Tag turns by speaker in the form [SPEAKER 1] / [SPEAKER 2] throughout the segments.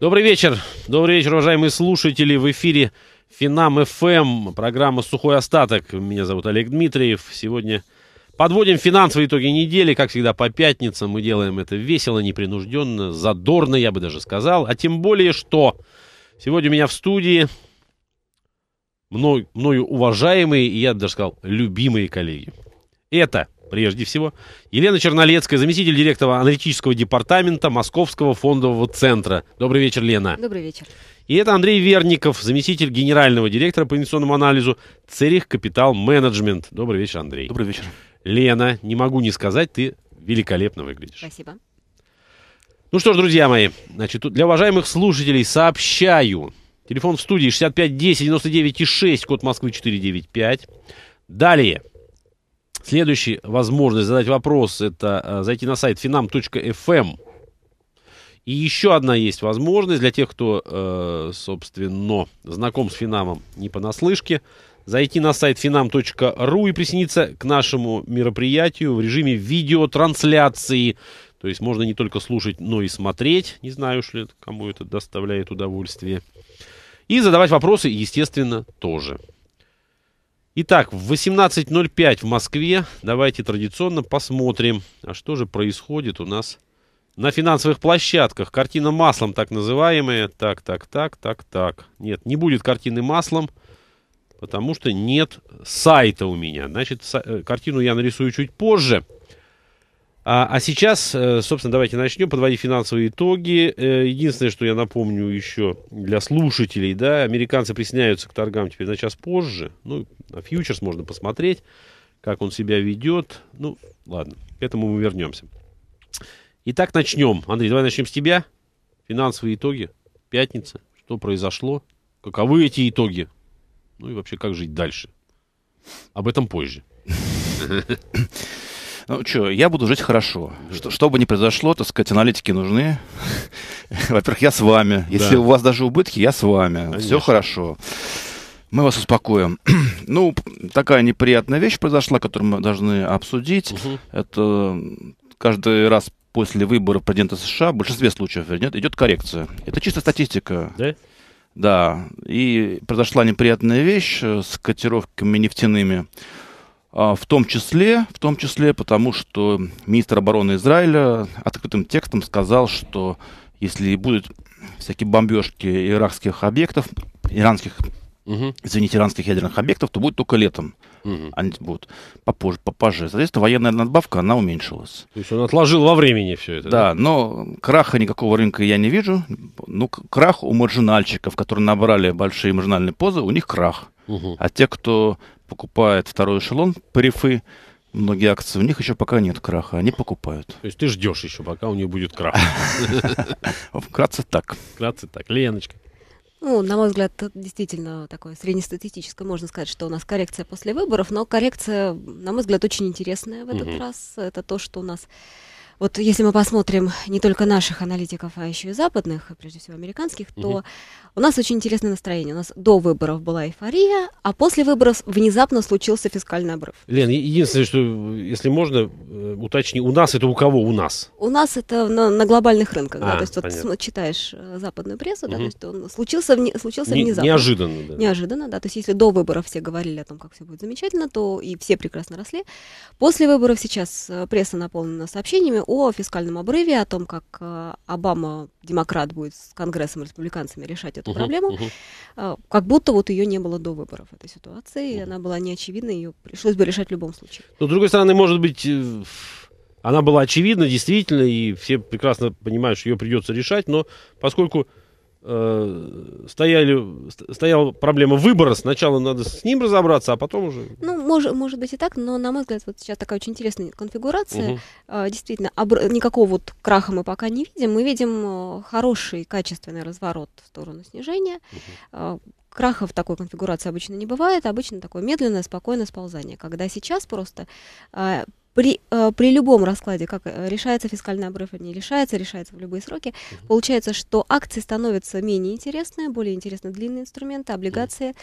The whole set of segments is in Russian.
[SPEAKER 1] Добрый вечер. Добрый вечер, уважаемые слушатели. В эфире Финам ФМ, эм, программа «Сухой остаток». Меня зовут Олег Дмитриев. Сегодня подводим финансовые итоги недели. Как всегда, по пятницам мы делаем это весело, непринужденно, задорно, я бы даже сказал. А тем более, что сегодня у меня в студии мной, мною уважаемые и, я бы даже сказал, любимые коллеги. Это прежде всего. Елена Чернолецкая, заместитель директора аналитического департамента Московского фондового центра. Добрый вечер, Лена. Добрый вечер. И это Андрей Верников, заместитель генерального директора по инвестиционному анализу Церих Капитал Менеджмент. Добрый вечер, Андрей. Добрый вечер. Лена, не могу не сказать, ты великолепно выглядишь. Спасибо. Ну что ж, друзья мои, значит, для уважаемых слушателей сообщаю. Телефон в студии 65 10 99 6, код Москвы 495. Далее. Следующая возможность задать вопрос – это э, зайти на сайт finam.fm. И еще одна есть возможность для тех, кто, э, собственно, знаком с Финамом не понаслышке, зайти на сайт finam.ru и присоединиться к нашему мероприятию в режиме видеотрансляции. То есть можно не только слушать, но и смотреть. Не знаю, уж ли кому это доставляет удовольствие. И задавать вопросы, естественно, тоже. Итак, в 18.05 в Москве давайте традиционно посмотрим, а что же происходит у нас на финансовых площадках. Картина маслом так называемая. Так, так, так, так, так. Нет, не будет картины маслом, потому что нет сайта у меня. Значит, э, картину я нарисую чуть позже. А, а сейчас, э, собственно, давайте начнем подводить финансовые итоги. Э, единственное, что я напомню еще для слушателей, да, американцы присоединяются к торгам теперь на час позже. Ну, на фьючерс можно посмотреть, как он себя ведет. Ну, ладно, к этому мы вернемся. Итак, начнем. Андрей, давай начнем с тебя. Финансовые итоги, пятница, что произошло, каковы эти итоги, ну и вообще как жить дальше.
[SPEAKER 2] Об этом позже. Ну, что, я буду жить хорошо. Да. Что, что бы ни произошло, так сказать, аналитики нужны. Во-первых, я с вами. Если да. у вас даже убытки, я с вами. Конечно. Все хорошо. Мы вас успокоим. ну, такая неприятная вещь произошла, которую мы должны обсудить. Угу. Это каждый раз после выборов президента США, в большинстве случаев, нет, идет коррекция. Это чисто статистика. Да? Да, и произошла неприятная вещь э, с котировками нефтяными. А, в том числе, в том числе потому, что министр обороны Израиля открытым текстом сказал, что если будут всякие бомбежки иракских объектов, иранских, угу. извините, иранских ядерных объектов, то будет только летом. Угу. Они будут попозже, попозже. Соответственно, военная надбавка, она уменьшилась. То
[SPEAKER 1] есть он отложил во времени все
[SPEAKER 2] это. Да, да? но краха никакого рынка я не вижу. Ну, крах у маржинальщиков, которые набрали большие маржинальные позы, у них крах. Угу. А те, кто покупает второй эшелон, парифы, многие акции, у них еще пока нет краха, они покупают. То есть ты ждешь еще, пока у нее будет крах. Вкратце так. Вкратце
[SPEAKER 1] так. Леночка.
[SPEAKER 3] Ну, на мой взгляд, действительно такое среднестатистическое. Можно сказать, что у нас коррекция после выборов, но коррекция, на мой взгляд, очень интересная в этот раз. Это то, что у нас вот если мы посмотрим не только наших аналитиков, а еще и западных, прежде всего американских, то угу. у нас очень интересное настроение. У нас до выборов была эйфория, а после выборов внезапно случился фискальный обрыв.
[SPEAKER 1] Лен, единственное, что, если можно, э, уточни, у нас это у кого у нас?
[SPEAKER 3] У нас это на, на глобальных рынках, а, э, да, то есть понятно. вот читаешь западную прессу, угу. да, то есть он случился, вне, случился не, внезапно. Неожиданно, да. Неожиданно, да, то есть если до выборов все говорили о том, как все будет замечательно, то и все прекрасно росли. После выборов сейчас э, пресса наполнена сообщениями, о фискальном обрыве, о том, как э, Обама, демократ, будет с Конгрессом и республиканцами решать эту uh проблему, uh как будто вот ее не было до выборов этой ситуации, uh и она была неочевидна, ее пришлось бы решать в любом случае.
[SPEAKER 1] Но, с другой стороны, может быть, э, она была очевидна, действительно, и все прекрасно понимают, что ее придется решать, но поскольку Э, стояли, стояла проблема выбора. Сначала надо с ним разобраться, а потом уже...
[SPEAKER 3] Ну, может, может быть и так, но, на мой взгляд, вот сейчас такая очень интересная конфигурация. Угу. действительно, обр... никакого вот краха мы пока не видим. Мы видим э, хороший, качественный разворот в сторону снижения. Угу. А, краха в такой конфигурации обычно не бывает. Обычно такое медленное, спокойное сползание. Когда сейчас просто... А, при, э, при любом раскладе, как э, решается фискальное обрыв, не решается, решается в любые сроки, угу. получается, что акции становятся менее интересны, более интересны длинные инструменты, облигации, угу.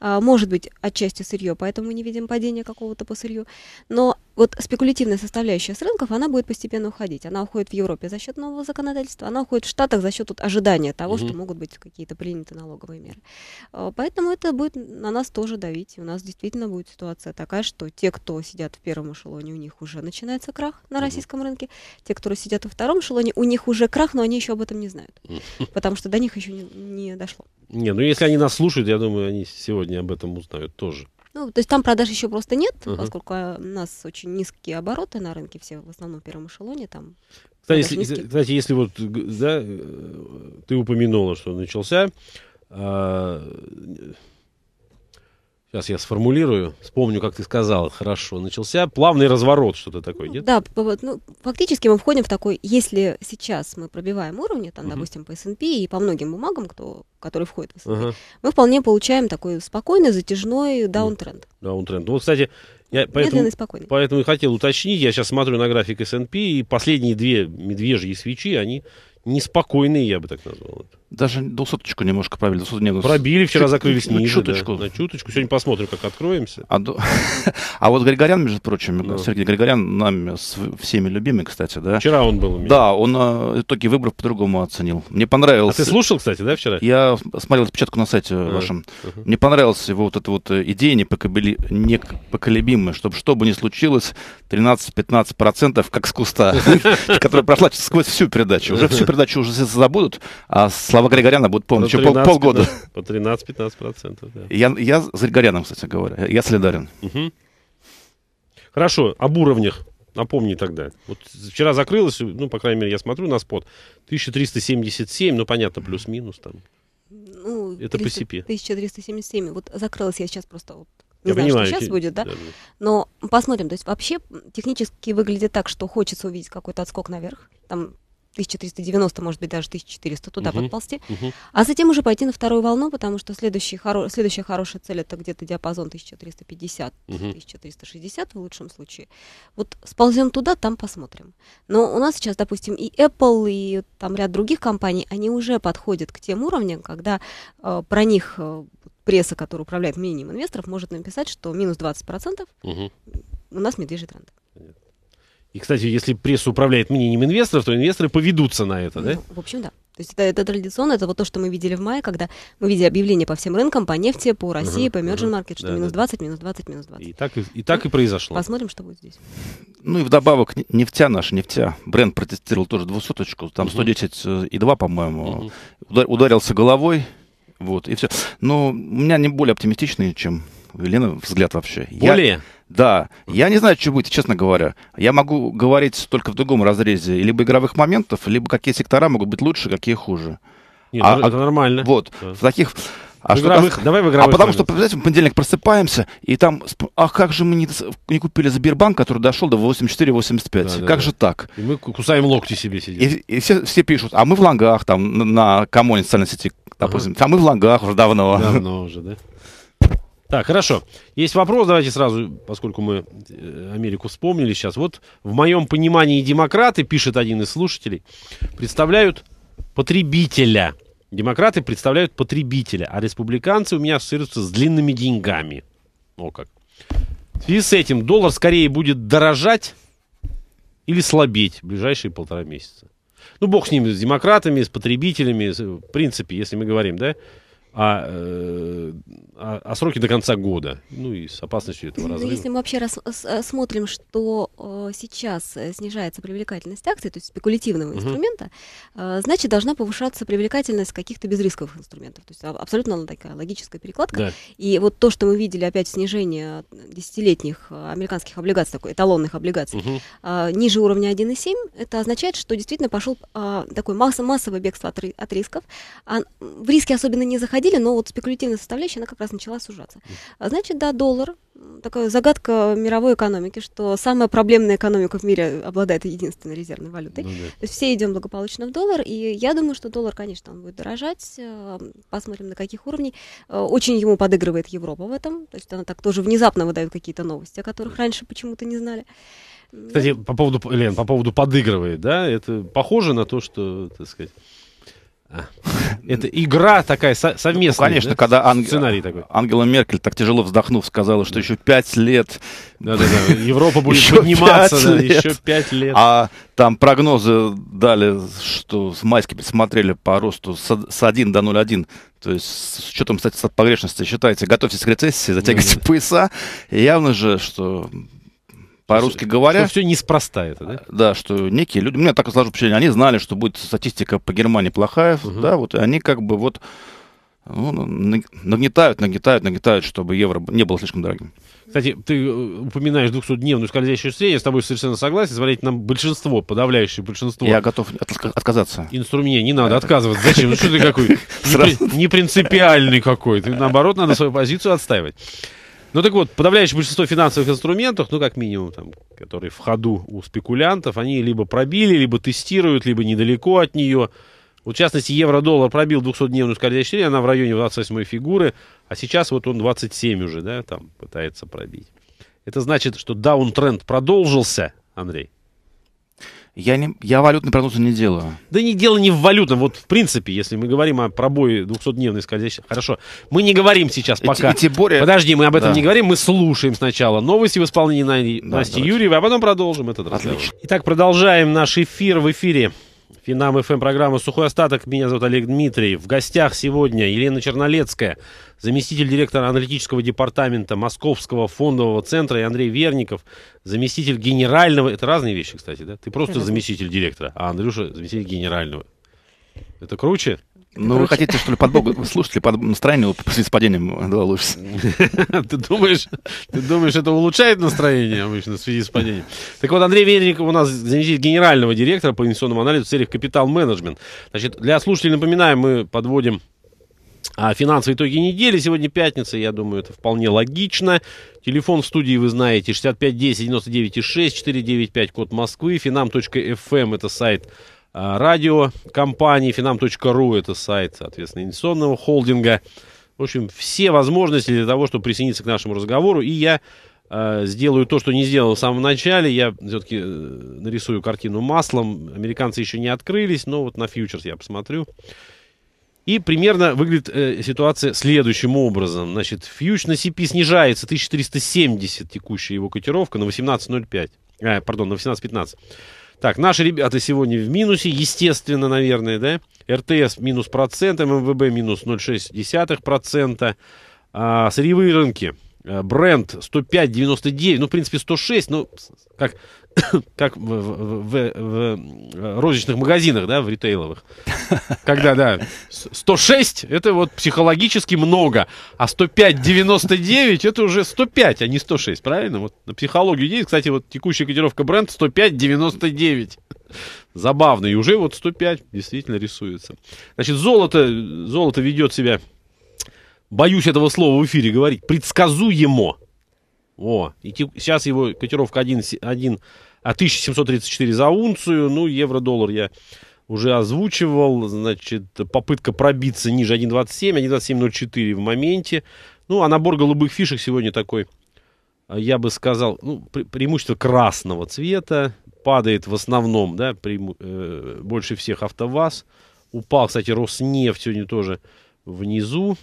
[SPEAKER 3] э, может быть, отчасти сырье, поэтому мы не видим падения какого-то по сырью, но вот спекулятивная составляющая с рынков, она будет постепенно уходить. Она уходит в Европе за счет нового законодательства, она уходит в Штатах за счет вот, ожидания того, угу. что могут быть какие-то приняты налоговые меры. А, поэтому это будет на нас тоже давить. И у нас действительно будет ситуация такая, что те, кто сидят в первом эшелоне, у них уже начинается крах на угу. российском рынке. Те, которые сидят во втором эшелоне, у них уже крах, но они еще об этом не знают, потому что до них еще не, не дошло.
[SPEAKER 1] Не, ну если они нас слушают, я думаю, они сегодня об этом узнают тоже.
[SPEAKER 3] Ну, то есть там продаж еще просто нет, uh-huh. поскольку э, у нас очень низкие обороты на рынке, все в основном в первом эшелоне там. Кстати, если,
[SPEAKER 1] кстати, если вот да, э, ты упомянула, что начался, а, Сейчас я сформулирую, вспомню, как ты сказал, хорошо, начался плавный разворот, что-то такое, ну, нет? Да, ну,
[SPEAKER 3] фактически мы входим в такой, если сейчас мы пробиваем уровни, там, uh-huh. допустим, по S&P и по многим бумагам, кто, который входит, в S&P, uh-huh. мы вполне получаем такой спокойный, затяжной даунтренд.
[SPEAKER 1] Даунтренд. Ну, вот, кстати, я поэтому, спокойный. поэтому и хотел уточнить, я сейчас смотрю на график S&P, и последние две медвежьи свечи, они неспокойные, я бы так назвал это. Даже
[SPEAKER 2] двухсоточку немножко пробили. 200, нет, пробили, вчера чуть, закрылись ниже. На чуточку.
[SPEAKER 1] Да, на чуточку. Сегодня посмотрим, как
[SPEAKER 2] откроемся. А, а вот Григорян, между прочим, да. Сергей Григорян, нами с, всеми любимый, кстати, да? Вчера он был у меня. Да, он э, итоги выборов по-другому оценил. Мне понравилось... А ты слушал, кстати, да, вчера? Я смотрел отпечатку на сайте а, вашем. Угу. Мне понравилась его вот эта вот э, идея непоколебли... непоколебимая, чтобы что бы ни случилось, 13-15% как с куста, которая прошла сквозь всю передачу. Уже всю передачу уже забудут, а слова Слава Григоряна будет помнить еще пол, полгода.
[SPEAKER 1] По 13-15 процентов,
[SPEAKER 2] да. Я, я с Григоряном, кстати говоря, я солидарен. Угу.
[SPEAKER 1] Хорошо, об уровнях. Напомни тогда. Вот вчера закрылось, ну, по крайней мере, я смотрю на спот, 1377, ну, понятно, плюс-минус там.
[SPEAKER 3] Ну, Это 300, по СИПе. 1377. Вот закрылась я сейчас просто вот
[SPEAKER 1] не я знаю, понимаю, что сейчас будет, да? да?
[SPEAKER 3] Но посмотрим. То есть вообще технически выглядит так, что хочется увидеть какой-то отскок наверх. Там 1390, может быть, даже 1400 туда угу, подползти. Угу. А затем уже пойти на вторую волну, потому что хоро... следующая хорошая цель это где-то диапазон 1350-1360 в лучшем случае. Вот сползем туда, там посмотрим. Но у нас сейчас, допустим, и Apple, и там ряд других компаний, они уже подходят к тем уровням, когда э, про них э, пресса, которая управляет мнением инвесторов, может написать, что минус 20% угу. у нас медвежий тренд. Понятно.
[SPEAKER 1] И, кстати, если пресса управляет мнением инвесторов, то инвесторы поведутся на это, да? Ну,
[SPEAKER 3] в общем, да. То есть это, это традиционно, это вот то, что мы видели в мае, когда мы видели объявление по всем рынкам, по нефти, по России, uh-huh, по emerging uh-huh. market, что да, минус 20, да. минус 20, минус 20. И
[SPEAKER 2] так, и, и, так ну, и произошло. Посмотрим, что будет здесь. Ну и вдобавок нефтя наша, нефтя. Бренд протестировал тоже двусоточку, там uh-huh. 110 э, и 2, по-моему. Uh-huh. ударился головой, вот, и все. Но у меня не более оптимистичный, чем Елена, взгляд вообще. Более? Я да, я не знаю, что будет, честно говоря. Я могу говорить только в другом разрезе. Либо игровых моментов, либо какие сектора могут быть лучше, какие хуже.
[SPEAKER 1] Нет, ну а, а, это нормально. Вот, да. в таких...
[SPEAKER 2] А в игровых, что, давай в а игровых. А потому что, представляете, мы в понедельник просыпаемся, и там, а как же мы не, не купили Сбербанк, который дошел до 84-85. Да, как да, же да. так? И мы кусаем локти себе сидим. И, и все, все пишут, а мы в лангах, там, на, на коммуне социальной сети, допустим, ага. а мы в лангах уже давно. Давно уже, да? Так, хорошо. Есть
[SPEAKER 1] вопрос, давайте сразу, поскольку мы э, Америку вспомнили сейчас. Вот в моем понимании демократы, пишет один из слушателей, представляют потребителя. Демократы представляют потребителя, а республиканцы у меня ассоциируются с длинными деньгами. О как. В связи с этим доллар скорее будет дорожать или слабеть в ближайшие полтора месяца. Ну, бог с ними, с демократами, с потребителями, в принципе, если мы говорим, да, а, э, а, а сроки до конца года, ну и с опасностью этого ну, разрыва. Но если мы
[SPEAKER 3] вообще рас, с, э, смотрим, что э, сейчас э, снижается привлекательность акций, то есть спекулятивного uh-huh. инструмента, э, значит должна повышаться привлекательность каких-то безрисковых инструментов. То есть а, абсолютно такая логическая перекладка. Да. И вот то, что мы видели опять снижение десятилетних американских облигаций, такой эталонных облигаций, uh-huh. э, ниже уровня 1,7, это означает, что действительно пошел э, такой масса массовое бегство от, от рисков. А в риски особенно не заходить проходили, но вот спекулятивная составляющая, она как раз начала сужаться. А, значит, да, доллар, такая загадка мировой экономики, что самая проблемная экономика в мире обладает единственной резервной валютой. Ну, да. все идем благополучно в доллар, и я думаю, что доллар, конечно, он будет дорожать, э, посмотрим на каких уровней. Э, очень ему подыгрывает Европа в этом, то есть она так тоже внезапно выдает какие-то новости, о которых раньше почему-то не знали. Кстати,
[SPEAKER 1] по поводу, Лен, по поводу
[SPEAKER 2] подыгрывает,
[SPEAKER 1] да, это похоже на то, что, так сказать,
[SPEAKER 2] Это игра такая совместная. Ну, конечно, да? когда Анг... сценарий такой. Ангела Меркель так тяжело вздохнув сказала, что еще пять лет. Да-да-да. Европа будет еще подниматься да, лет. еще пять лет. А там прогнозы дали, что с майски посмотрели по росту с 1 до 0,1. То есть с учетом, кстати, погрешности считайте, готовьтесь к рецессии, затягивайте да, да. пояса. И явно же, что по-русски говоря. Что все
[SPEAKER 1] неспроста это, да?
[SPEAKER 2] Да, что некие люди, у меня так и сложилось впечатление, они знали, что будет статистика по Германии плохая, угу. да, вот они как бы вот ну, ну нагнетают, нагнетают, нагнетают, чтобы евро не было слишком дорогим.
[SPEAKER 1] Кстати, ты э, упоминаешь 200-дневную скользящую среднюю, я с тобой совершенно согласен. Смотрите, нам большинство, подавляющее большинство... Я
[SPEAKER 2] готов отказаться.
[SPEAKER 1] Инструмент, не надо э, отказываться. Зачем? Ну что ты какой? Непринципиальный какой. наоборот, надо свою позицию отстаивать. Ну так вот, подавляющее большинство финансовых инструментов, ну как минимум, там, которые в ходу у спекулянтов, они либо пробили, либо тестируют, либо недалеко от нее. Вот, в частности, евро-доллар пробил 200-дневную скользящую линию, она в районе 28 фигуры, а сейчас вот он 27 уже, да, там пытается пробить. Это значит, что дاун-тренд продолжился, Андрей? Я, не, я валютные прогнозы не делаю. Да не дело не в валютном. Вот в принципе, если мы говорим о пробое 200-дневной скользящей... Хорошо, мы не говорим сейчас пока. И, и тем более... Подожди, мы об этом да. не говорим, мы слушаем сначала новости в исполнении да, Насти давайте. Юрьевой, а потом продолжим этот Отлично. разговор. Итак, продолжаем наш эфир в эфире. Финам ФМ эм программа «Сухой остаток». Меня зовут Олег Дмитрий. В гостях сегодня Елена Чернолецкая, заместитель директора аналитического департамента Московского фондового центра и Андрей Верников, заместитель генерального... Это разные вещи, кстати, да? Ты просто заместитель директора, а Андрюша заместитель генерального. Это круче? Ну, вы хотите,
[SPEAKER 2] что ли, под Богу, слушатели под настроение в связи с падением да, улучшится?
[SPEAKER 1] Ты думаешь, ты думаешь, это улучшает настроение обычно в связи с падением? Так вот, Андрей Ведерников у нас заместитель генерального директора по инвестиционному анализу в целях капитал-менеджмент. Значит, для слушателей, напоминаем, мы подводим а финансовые итоги недели. Сегодня пятница, я думаю, это вполне логично. Телефон в студии вы знаете 6510 99 6 495 код Москвы. Finam.fm эм, это сайт а, радио Компании finam.ru, это сайт, соответственно, инвестиционного холдинга. В общем, все возможности для того, чтобы присоединиться к нашему разговору. И я э, сделаю то, что не сделал в самом начале. Я все-таки э, нарисую картину маслом. Американцы еще не открылись, но вот на фьючерс я посмотрю. И примерно выглядит э, ситуация следующим образом. Значит, фьюч на CP снижается 1370, текущая его котировка, на 18.05. Э, а, пардон, на 18.15. Так, наши ребята сегодня в минусе, естественно, наверное, да? РТС минус процент, ММВБ минус 0,6%. А, сырьевые рынки. Э, бренд 105,99, ну, в принципе, 106, ну, как как в, в, в э, розничных магазинах, да, в ритейловых. Когда, да, 106 это вот психологически много, а 105-99 это уже 105, а не 106, правильно? Вот на психологию есть, кстати, вот текущая котировка бренда 105-99. Забавно, и уже вот 105 действительно рисуется. Значит, золото, золото ведет себя, боюсь этого слова в эфире говорить, предсказуемо. О, и сейчас его котировка 1, 1, 1734 за унцию. Ну, евро-доллар я уже озвучивал. Значит, попытка пробиться ниже 1.27, 1.2704 в моменте. Ну, а набор голубых фишек сегодня такой, а, я бы сказал, ну, пре преимущество красного цвета. Падает в основном, да, преиму, э, больше всех АвтоВАЗ. Упал, кстати, Роснефть сегодня тоже внизу.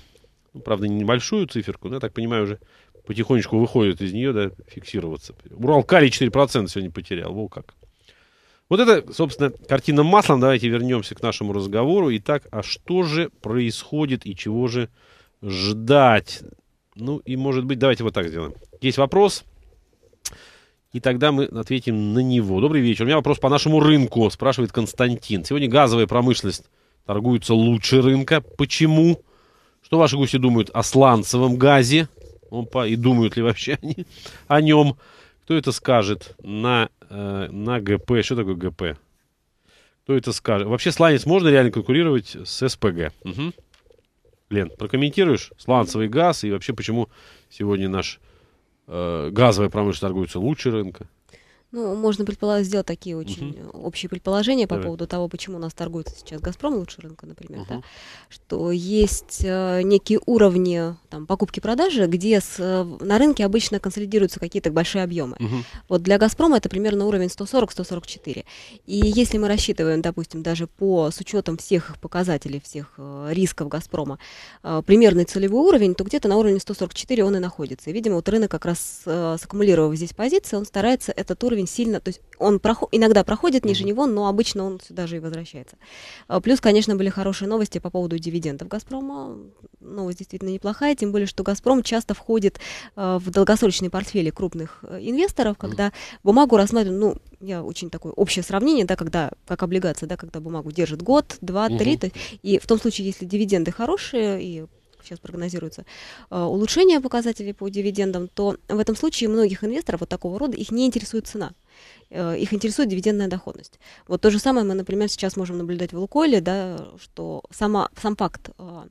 [SPEAKER 1] Ну, правда, небольшую циферку, но я так понимаю, уже потихонечку выходит из нее, да, фиксироваться. Урал кали 4% сегодня потерял. Во как. Вот это, собственно, картина маслом. Давайте вернемся к нашему разговору. Итак, а что же происходит и чего же ждать? Ну и, может быть, давайте вот так сделаем. Есть вопрос, и тогда мы ответим на него. Добрый вечер. У меня вопрос по нашему рынку, спрашивает Константин. Сегодня газовая промышленность торгуется лучше рынка. Почему? Что ваши гости думают о сланцевом газе? он по... и думают ли вообще они о нем. Кто это скажет на, э, на ГП? Что такое ГП? Кто это скажет? Вообще сланец можно реально конкурировать с СПГ? Угу. Лен, прокомментируешь сланцевый газ и вообще почему сегодня наш э, газовая промышленность торгуется лучше рынка?
[SPEAKER 3] Ну, можно предположить, сделать такие очень угу. общие предположения по Давай. поводу того, почему у нас торгуется сейчас «Газпром» лучше рынка, например, угу. да, что есть э, некие уровни там, покупки-продажи, где с, э, на рынке обычно консолидируются какие-то большие объемы. Угу. Вот для «Газпрома» это примерно уровень 140-144. И если мы рассчитываем, допустим, даже по, с учетом всех показателей, всех э, рисков «Газпрома», э, примерный целевой уровень, то где-то на уровне 144 он и находится. И, видимо, вот рынок как раз э, саккумулировав здесь позиции, он старается этот уровень уровень сильно, то есть он проход, иногда проходит ниже него, но обычно он сюда же и возвращается. А, плюс, конечно, были хорошие новости по поводу дивидендов «Газпрома». Новость действительно неплохая, тем более, что «Газпром» часто входит а, в долгосрочные портфели крупных э, инвесторов, когда бумагу рассматривают, ну, я очень такое общее сравнение, да, когда, как облигация, да, когда бумагу держит год, два, три, то, и в том случае, если дивиденды хорошие и сейчас прогнозируется э, улучшение показателей по дивидендам, то в этом случае многих инвесторов вот такого рода их не интересует цена э, их интересует дивидендная доходность. Вот то же самое мы, например, сейчас можем наблюдать в Лукойле, да, что сама, сам факт э,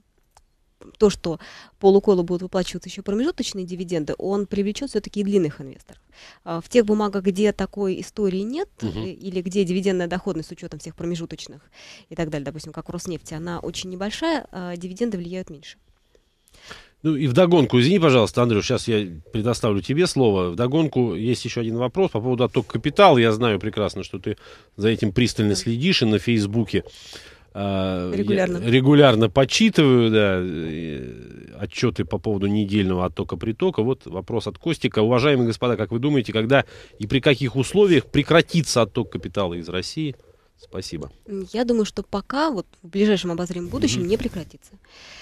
[SPEAKER 3] то, что по Лукойлу будут выплачиваться еще промежуточные дивиденды, он привлечет все-таки и длинных инвесторов. В тех бумагах, где такой истории нет, угу. или где дивидендная доходность с учетом всех промежуточных и так далее, допустим, как у Роснефти, она очень небольшая, дивиденды влияют меньше.
[SPEAKER 1] Ну и вдогонку, извини, пожалуйста, Андрюш, сейчас я предоставлю тебе слово. Вдогонку есть еще один вопрос по поводу оттока капитала. Я знаю прекрасно, что ты за этим пристально следишь и на Фейсбуке регулярно. А, я регулярно почитываю да, отчеты по поводу недельного оттока-притока. Вот вопрос от Костика. Уважаемые господа, как вы думаете, когда и при каких условиях прекратится отток капитала из России? Спасибо.
[SPEAKER 3] Я думаю, что пока, вот в ближайшем обозримом будущем, mm не прекратится.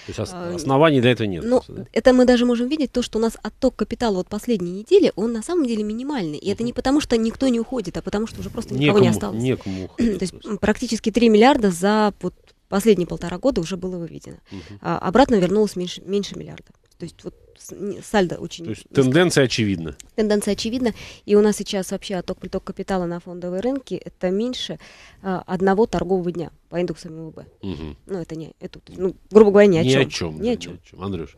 [SPEAKER 1] То есть а, оснований а, для этого нет. Ну, да?
[SPEAKER 3] это мы даже можем видеть, то, что у нас отток капитала вот последней недели, он на самом деле минимальный. И mm это не потому, что никто не уходит, а потому, что уже просто никого некому, не осталось. Некому уходить. то есть практически 3 миллиарда за вот, последние полтора года уже было выведено. mm А обратно вернулось меньше, меньше миллиарда. То есть вот сальдо очень... То есть низко.
[SPEAKER 1] тенденция очевидна.
[SPEAKER 3] Тенденция очевидна. И у нас сейчас вообще отток-приток капитала на фондовые рынки это меньше а, одного торгового дня по индексам МВБ. Угу. Ну, это не... Это, ну, грубо
[SPEAKER 2] говоря, ни о ни чем. О чем ни да, о чем. Ни о чем. Андрюш.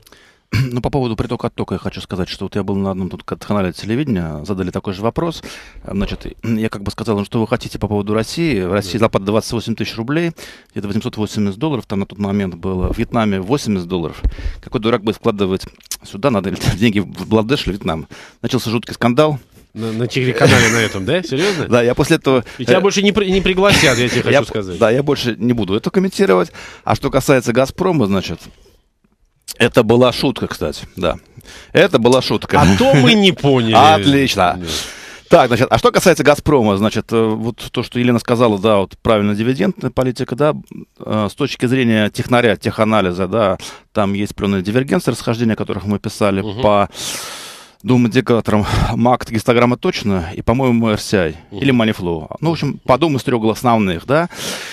[SPEAKER 2] Ну, по поводу притока-оттока я хочу сказать, что вот я был на одном тут канале телевидения, задали такой же вопрос. Значит, я как бы сказал, что вы хотите по поводу России. В России Запад 28 тысяч рублей, это 880 долларов, там на тот момент было. В Вьетнаме 80 долларов. Какой дурак будет вкладывать сюда, надо ли деньги в Бладеш или Вьетнам. Начался жуткий скандал. На, на телеканале на этом, да? Серьезно? Да, я после этого... И тебя э, больше не, не пригласят, я тебе хочу сказать. Да, я больше не буду это комментировать. А что касается «Газпрома», значит, это была шутка, кстати, да. Это была шутка. А то мы не поняли. Отлично. Так, значит, а что касается «Газпрома», значит, э, вот то, что Елена сказала, да, вот правильно, дивидендная э, политика, да, э, с точки зрения технаря, теханализа, да, там есть пленные дивергенции, расхождения, о которых мы писали угу. по двум индикаторам МАКТ, гистограмма точно, и, по-моему, RCI угу. или Maniflow. Ну, в общем, по двум из трех основных, да.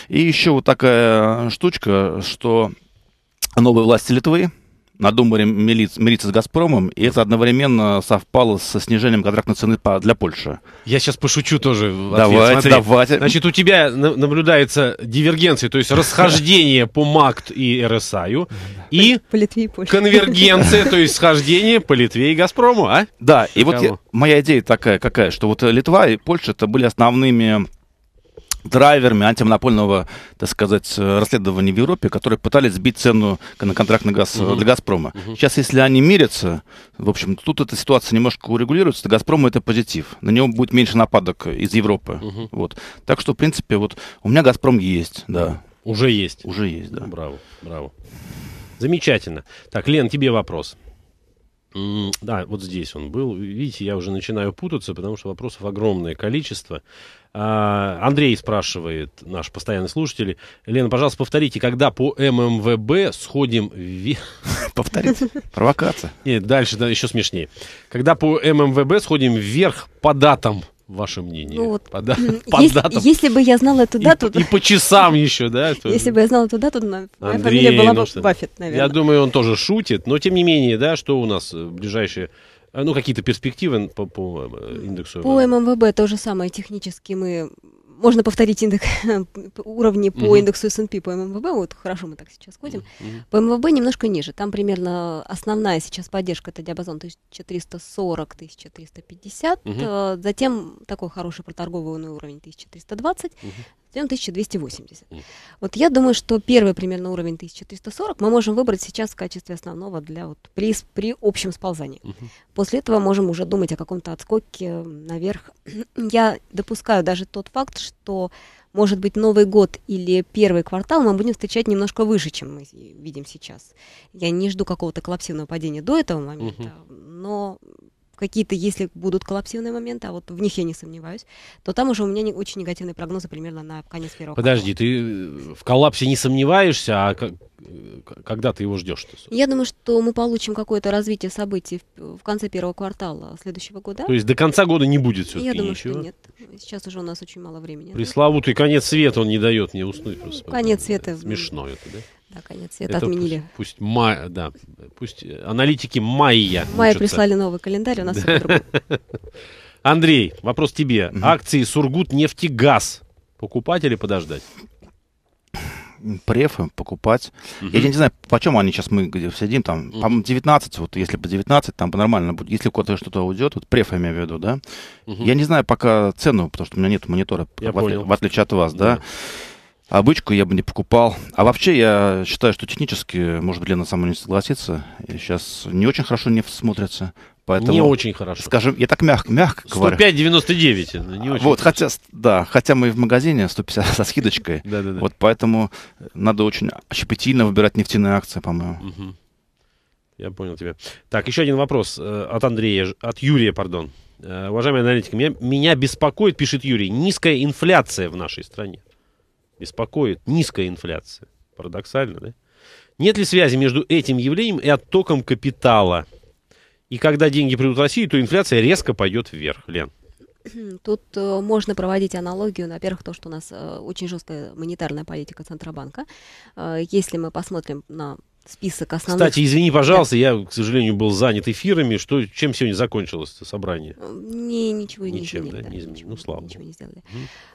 [SPEAKER 2] И еще вот такая штучка, что новые власти Литвы, надумали мириться, мириться с «Газпромом», и это одновременно совпало со снижением контрактной цены по, для Польши.
[SPEAKER 1] Я сейчас пошучу тоже. Давайте, Смотри. давайте. Значит, у тебя на- наблюдается дивергенция, то есть расхождение по МАКТ и РСАЮ, и конвергенция, то есть схождение по Литве и «Газпрому», а? Да,
[SPEAKER 2] и вот моя идея такая, какая, что вот Литва и Польша это были основными драйверами антимонопольного, так сказать, расследования в Европе, которые пытались сбить цену на контракт на газ, угу. для «Газпрома». Угу. Сейчас, если они мирятся, в общем, тут эта ситуация немножко урегулируется, для «Газпрома» это позитив. На него будет меньше нападок из Европы. Угу. Вот. Так что, в принципе, вот у меня «Газпром» есть, да.
[SPEAKER 1] Уже есть? Уже есть, да. Браво, браво. Замечательно. Так, Лен, тебе вопрос. Да, вот здесь он был. Видите, я уже начинаю путаться, потому что вопросов огромное количество. А, Андрей спрашивает, наш постоянный слушатель. Лена, пожалуйста, повторите, когда по ММВБ сходим... Повторите? Провокация. Нет, дальше да, еще смешнее. Когда по ММВБ сходим вверх по датам, ваше мнение? Ну, вот, по, да, по если, датам. Если
[SPEAKER 3] бы я знала эту дату... И, и
[SPEAKER 1] по часам еще, да? То... Если
[SPEAKER 3] бы я знала эту дату, то моя Андрей, фамилия была ну, бы Баффет, наверное. Я
[SPEAKER 1] думаю, он тоже шутит, но тем не менее, да, что у нас в э, ближайшие а, ну, какие-то перспективы по, по э, индексу? По
[SPEAKER 3] ММВБ то же самое. Технически мы... Можно повторить индекс, уровни по угу. индексу S&P по ММВБ. Вот хорошо мы так сейчас ходим. Угу. По ММВБ немножко ниже. Там примерно основная сейчас поддержка это диапазон 1340-1350. Угу. Э, затем такой хороший проторгованный уровень 1320. Угу. 1280. Mm. Вот я думаю, что первый примерно уровень 1340 мы можем выбрать сейчас в качестве основного для вот при, при общем сползании. Mm -hmm. После этого можем уже думать о каком-то отскоке наверх. я допускаю даже тот факт, что может быть, Новый год или первый квартал мы будем встречать немножко выше, чем мы видим сейчас. Я не жду какого-то коллапсивного падения до этого момента, угу. но какие-то, если будут коллапсивные моменты, а вот в них я не сомневаюсь, то там уже у меня не, очень негативные прогнозы примерно на конец первого. Подожди,
[SPEAKER 1] квартала. ты э, в коллапсе не сомневаешься, а как, э, когда ты его ждешь?
[SPEAKER 3] Я думаю, что мы получим какое-то развитие событий в, в конце первого квартала следующего года. То есть до
[SPEAKER 1] конца года не будет все-таки Я думаю, ничего? что нет.
[SPEAKER 3] Сейчас уже у нас очень мало времени.
[SPEAKER 1] Пресловутый да? конец света он не дает мне уснуть. Ну, просто конец света. Смешно это, да?
[SPEAKER 3] Да, конец это отменили.
[SPEAKER 1] Пусть, пусть, ма, да, пусть э, аналитики майя. Майя прислали
[SPEAKER 3] новый календарь, у нас да.
[SPEAKER 1] Андрей, вопрос тебе. Акции Сургут нефтегаз. Покупать или подождать?
[SPEAKER 2] префы покупать. Угу. Я не знаю, почем они сейчас мы сидим там, угу. по 19, вот если по 19, там бы нормально будет, если куда-то что-то уйдет, вот преф я имею в виду, да. Угу. Я не знаю пока цену, потому что у меня нет монитора, я в, понял. в отличие от вас, да. да. Обычку я бы не покупал. А вообще, я считаю, что технически, может быть, Лена со мной не согласится, сейчас не очень хорошо не смотрится. Поэтому, не очень хорошо. Скажем, я так мягко, мягко 105,
[SPEAKER 1] говорю. 105,99. Не очень вот, хотя,
[SPEAKER 2] да, хотя мы в магазине 150 со скидочкой. да, да, да. Вот поэтому надо очень щепетильно выбирать нефтяные акции, по-моему.
[SPEAKER 1] Я понял тебя. Так, еще один вопрос э, от Андрея, от Юрия, пардон. Э, уважаемый аналитик, меня, меня беспокоит, пишет Юрий, низкая инфляция в нашей стране беспокоит низкая инфляция. Парадоксально, да? Нет ли связи между этим явлением и оттоком капитала? И когда деньги придут в Россию, то инфляция резко пойдет вверх, Лен.
[SPEAKER 3] Тут э, можно проводить аналогию, во-первых, то, что у нас э, очень жесткая монетарная политика Центробанка. Э, если мы посмотрим на список основных. Кстати, извини, пожалуйста,
[SPEAKER 1] да. я, к сожалению, был занят эфирами. Что, чем сегодня закончилось собрание? Э, не, ничего Ничем, не изменили. Да, не изменили. Ничего, ну, слава Ничего не сделали.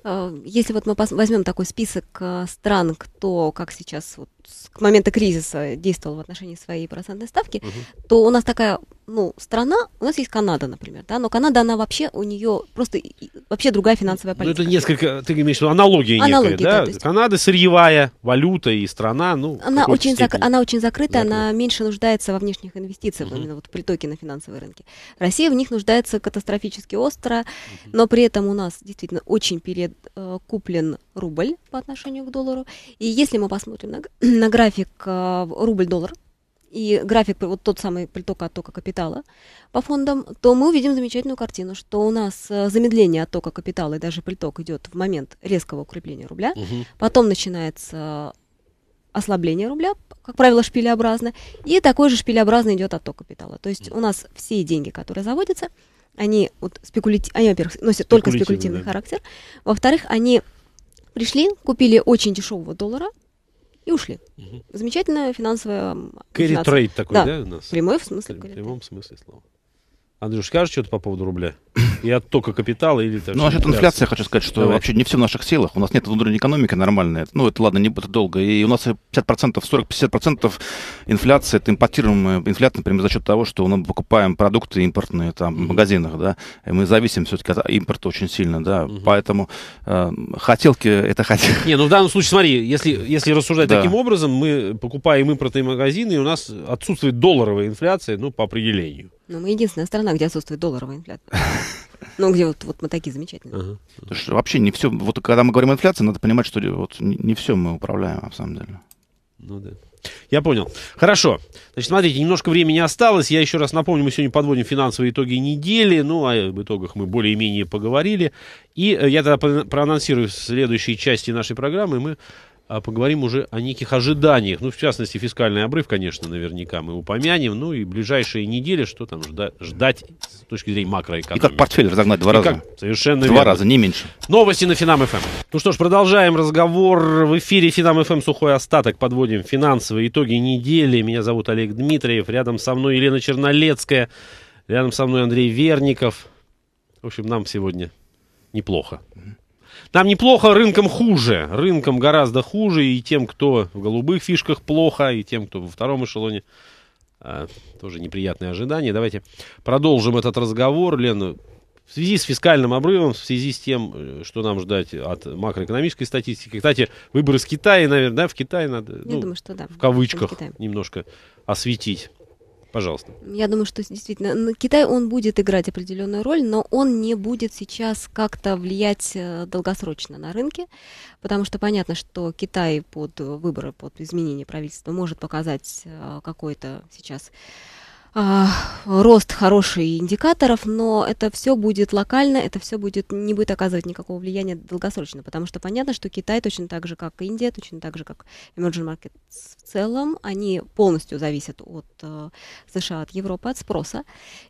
[SPEAKER 3] Угу. Если вот мы возьмем такой список э, стран, кто, как сейчас вот к моменту кризиса действовал в отношении своей процентной ставки, Uh-huh. то у нас такая ну, страна, у нас есть Канада, например, да, но Канада, она вообще, у нее просто вообще другая финансовая политика. Ну, это
[SPEAKER 1] несколько, ты имеешь в виду, аналогия, аналогия некая, да? да есть... Канада сырьевая валюта и страна, ну, она очень, зак... она
[SPEAKER 3] очень закрыта, она меньше нуждается во внешних инвестициях, угу. именно вот притоке на финансовые рынки. Россия в них нуждается катастрофически остро, угу. но при этом у нас действительно очень перед э, куплен рубль по отношению к доллару, и если мы посмотрим на на график э, рубль-доллар и график вот тот самый притока-оттока капитала по фондам, то мы увидим замечательную картину, что у нас э, замедление оттока капитала и даже приток идет в момент резкого укрепления рубля, угу. потом начинается ослабление рубля, как правило, шпилеобразно, и такой же шпилеобразно идет отток капитала. То есть у нас все деньги, которые заводятся, они, вот, спекулятив... они во-первых, носят только спекулятивный да. характер, во-вторых, они пришли, купили очень дешевого доллара, и ушли. Угу. Замечательная финансовая...
[SPEAKER 1] Кэрри трейд такой, да, да у нас? прямой в смысле. В прямом смысле слова. Андрюш, скажешь что-то по поводу рубля? и оттока капитала или так. Ну, насчет а инфляции я хочу сказать, что Давай. вообще
[SPEAKER 2] не все в наших силах. У нас нет внутренней экономики нормальной. Ну, это ладно, не это долго. И у нас 50%, 40-50% инфляции, это импортируемая инфляция, например, за счет того, что мы покупаем продукты импортные там в магазинах, да, и мы зависим все-таки от импорта очень сильно, да. Угу. Поэтому э, хотелки это хотелки.
[SPEAKER 1] Не, ну в данном случае, смотри, если, если рассуждать да. таким образом, мы покупаем импортные магазины,
[SPEAKER 2] и у нас отсутствует долларовая инфляция, ну, по определению.
[SPEAKER 3] Но мы единственная страна, где отсутствует долларовая инфляция. Ну, где вот, вот мы такие замечательные.
[SPEAKER 2] Потому что вообще не все, вот когда мы говорим о инфляции, надо понимать, что вот не, не все мы управляем, в самом деле.
[SPEAKER 1] Ну да. Я понял. Хорошо. Значит, смотрите, немножко времени осталось. Я еще раз напомню, мы сегодня подводим финансовые итоги недели. Ну, о а об итогах мы более-менее поговорили. И э, я тогда проанонсирую следующие части нашей программы. Мы а поговорим уже о неких ожиданиях. Ну, в частности, фискальный обрыв, конечно, наверняка мы упомянем. Ну и ближайшие недели, что там жда- ждать с точки зрения
[SPEAKER 2] макроэкономики. И как портфель разогнать два и раза. Как? Совершенно Два верно. раза, не меньше.
[SPEAKER 1] Новости на Финам-ФМ. Эм. Ну что ж, продолжаем разговор. В эфире Финам-ФМ эм «Сухой остаток». Подводим финансовые итоги недели. Меня зовут Олег Дмитриев. Рядом со мной Елена Чернолецкая. Рядом со мной Андрей Верников. В общем, нам сегодня неплохо. Нам неплохо, рынком хуже. Рынком гораздо хуже и тем, кто в голубых фишках плохо, и тем, кто во втором эшелоне. А, тоже неприятные ожидания. Давайте продолжим этот разговор. Лена, в связи с фискальным обрывом, в связи с тем, э, что нам ждать от макроэкономической статистики. Кстати, выборы с Китая, наверное, да, в Китае надо, Я ну, думаю, что да. в кавычках, немножко осветить. Пожалуйста.
[SPEAKER 3] Я думаю, что действительно Китай, он будет играть определенную роль, но он не будет сейчас как-то влиять э, долгосрочно на рынки, потому что понятно, что Китай под э, выборы, под изменение правительства может показать э, какой-то сейчас а, рост хороший индикаторов, но это все будет локально, это все будет не будет оказывать никакого влияния долгосрочно, потому что понятно, что Китай точно так же, как Индия, точно так же, как emerging markets в целом, они полностью зависят от э, США, от Европы, от спроса.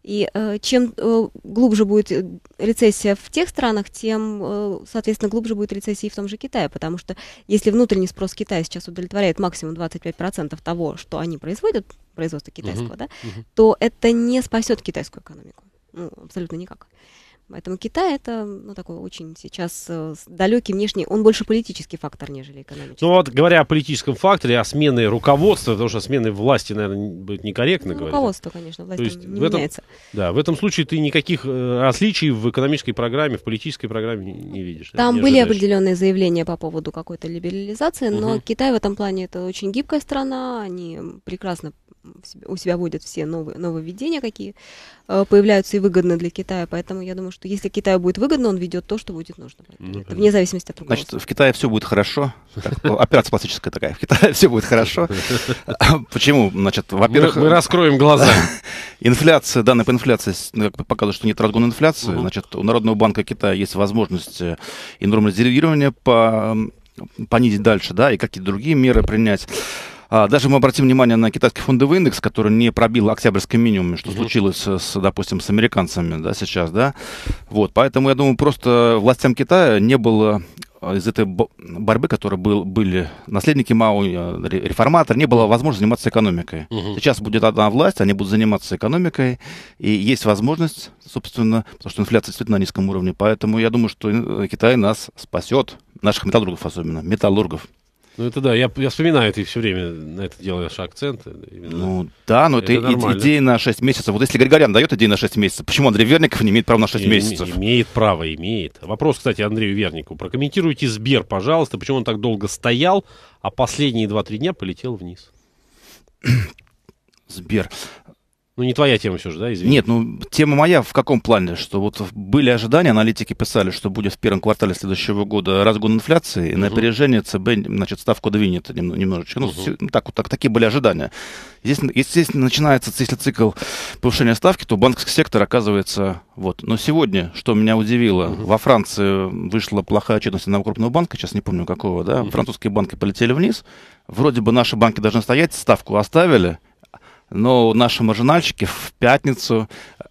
[SPEAKER 3] И э, чем э, глубже будет рецессия в тех странах, тем, э, соответственно, глубже будет рецессия и в том же Китае, потому что если внутренний спрос Китая сейчас удовлетворяет максимум 25% того, что они производят, производства китайского, uh-huh. да, uh-huh. то это не спасет китайскую экономику. Ну, абсолютно никак. Поэтому Китай это ну, такой очень сейчас э, далекий внешний, он больше политический фактор, нежели экономический.
[SPEAKER 1] Ну вот говоря о политическом факторе, о смене руководства, потому что смены власти, наверное, будет некорректно ну, говорить. Руководство, конечно, власть То есть не в этом, меняется. Да, в этом случае ты никаких э, различий в экономической программе, в политической программе не, не видишь. Там не были
[SPEAKER 3] определенные заявления по поводу какой-то либерализации, но угу. Китай в этом плане это очень гибкая страна, они прекрасно у себя вводят все новые, нововведения, какие э, появляются и выгодны для Китая. Поэтому я думаю, что если Китаю будет выгодно, он ведет то, что будет нужно. mm Это вне зависимости от другого.
[SPEAKER 2] Значит, в Китае все будет хорошо. операция пластическая такая. В Китае все будет хорошо. Почему? Значит, во-первых... Мы, раскроем глаза. Инфляция, данные по инфляции ну, показывают, что нет разгона инфляции. Значит, у Народного банка Китая есть возможность э, и резервирования по понизить дальше, да, и какие-то другие меры принять. А, даже мы обратим внимание на китайский фондовый индекс, который не пробил октябрьский минимум, что случилось, с, допустим, с американцами да, сейчас. Да? Вот, поэтому, я думаю, просто властям Китая не было а, из этой борьбы, которые был, были наследники Мао, э, реформатор, не было возможности заниматься экономикой. Угу. Сейчас будет одна власть, они будут заниматься экономикой, и есть возможность, собственно, потому что инфляция действительно на низком уровне, поэтому я думаю, что э, Китай нас спасет, наших металлургов особенно, металлургов.
[SPEAKER 1] Ну, это да, я, я вспоминаю это все время на это делаешь акцент.
[SPEAKER 2] Ну, да, но это, это нормально. идея на 6 месяцев. Вот если Григорян дает идею на 6 месяцев, почему Андрей Верников не имеет права на 6 и, месяцев?
[SPEAKER 1] Имеет право, имеет. Вопрос, кстати, Андрею Вернику. Прокомментируйте Сбер, пожалуйста, почему он так долго стоял, а последние 2-3 дня полетел вниз. Сбер. Ну, не твоя тема все же, да, извини? Нет,
[SPEAKER 2] ну, тема моя в каком плане? Что вот были ожидания, аналитики писали, что будет в первом квартале следующего года разгон инфляции, и угу. на опережение ЦБ, значит, ставку двинет немножечко. Ну, угу. так вот, так, такие были ожидания. Здесь, естественно, начинается, если цикл повышения ставки, то банковский сектор оказывается вот. Но сегодня, что меня удивило, угу. во Франции вышла плохая отчетность одного крупного банка, сейчас не помню какого, да, угу. французские банки полетели вниз, вроде бы наши банки должны стоять, ставку оставили, но наши маржинальщики в пятницу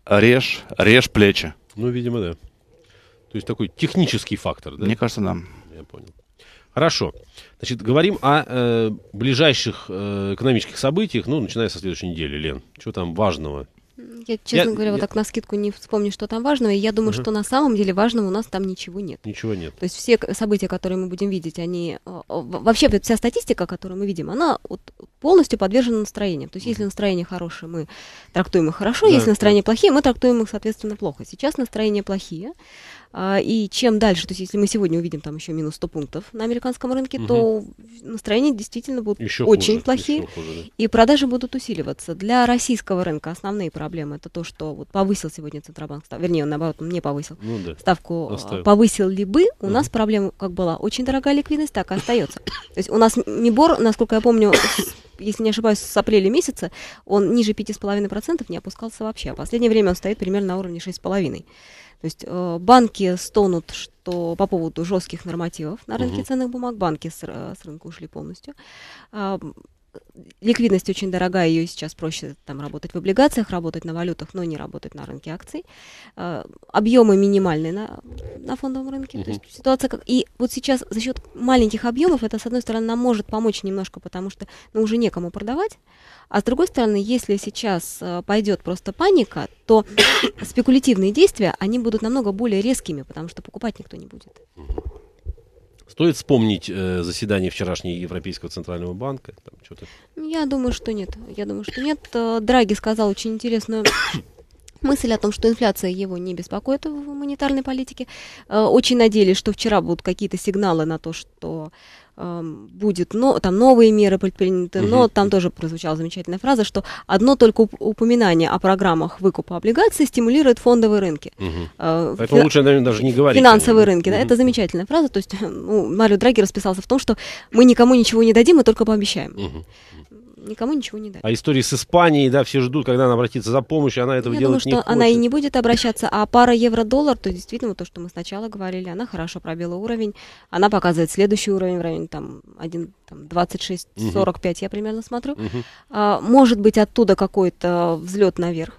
[SPEAKER 2] режь, режь плечи.
[SPEAKER 1] Ну, видимо, да. То есть такой технический фактор, да? Мне кажется, да. Я понял. Хорошо. Значит, говорим о э, ближайших э, экономических событиях, ну, начиная со следующей недели, Лен. Что там важного я, честно я, говоря, я... вот так
[SPEAKER 3] на скидку не вспомню, что там важного. И я думаю, угу. что на самом деле важного у нас там ничего нет. Ничего нет. То есть все события, которые мы будем видеть, они... Э, э, вообще вся статистика, которую мы видим, она вот полностью подвержена настроению. То есть если настроение хорошее, мы трактуем их хорошо, да, если настроение да. плохие, мы трактуем их, соответственно, плохо. Сейчас настроение плохие. А, и чем дальше, то есть если мы сегодня увидим там еще минус 100 пунктов на американском рынке, угу. то настроения действительно будут еще очень хуже, плохие, еще хуже, да. и продажи будут усиливаться. Для российского рынка основные проблемы это то, что вот повысил сегодня Центробанк, став... вернее, он наоборот, он не повысил ну, да. ставку, а, Оставил. повысил ли бы, у угу. нас проблема как была, очень дорогая ликвидность, так и остается. То есть у нас Мибор, насколько я помню, если не ошибаюсь, с апреля месяца он ниже 5,5% не опускался вообще. А в последнее время он стоит примерно на уровне 6,5%. То есть э, банки стонут, что по поводу жестких нормативов на рынке угу. ценных бумаг, банки с, э, с рынка ушли полностью ликвидность очень дорогая, ее сейчас проще там работать в облигациях, работать на валютах, но не работать на рынке акций. А, объемы минимальные на, на фондовом рынке. Угу. То есть ситуация как... И вот сейчас за счет маленьких объемов это, с одной стороны, нам может помочь немножко, потому что ну, уже некому продавать, а с другой стороны, если сейчас э, пойдет просто паника, то спекулятивные действия, они будут намного более резкими, потому что покупать никто не будет. Угу.
[SPEAKER 1] Стоит вспомнить э, заседание вчерашнего Европейского центрального банка? Там, что-то...
[SPEAKER 3] Я думаю, что нет. Я думаю, что нет. Э, Драги сказал очень интересную мысль о том, что инфляция его не беспокоит в монетарной политике. Э, очень надеялись, что вчера будут какие-то сигналы на то, что будет но, там новые меры предприняты, но там тоже прозвучала замечательная фраза, что одно только упоминание о программах выкупа облигаций стимулирует фондовые рынки.
[SPEAKER 1] Угу. Поэтому фи- лучше, наверное, даже не говорить. Финансовые рынки, да, это
[SPEAKER 3] замечательная фраза. То есть ну, Марио Драги расписался в том, что мы никому ничего не дадим, мы только пообещаем никому ничего не дать.
[SPEAKER 1] А истории с Испанией, да, все ждут, когда она обратится за помощью, она этого Я делать думаю, что не хочет. она и не
[SPEAKER 3] будет обращаться, а пара евро-доллар, то действительно вот то, что мы сначала говорили, она хорошо пробила уровень, она показывает следующий уровень в районе там 1 там, 26-45, угу. я примерно смотрю. Угу. А, может быть оттуда какой-то взлет наверх,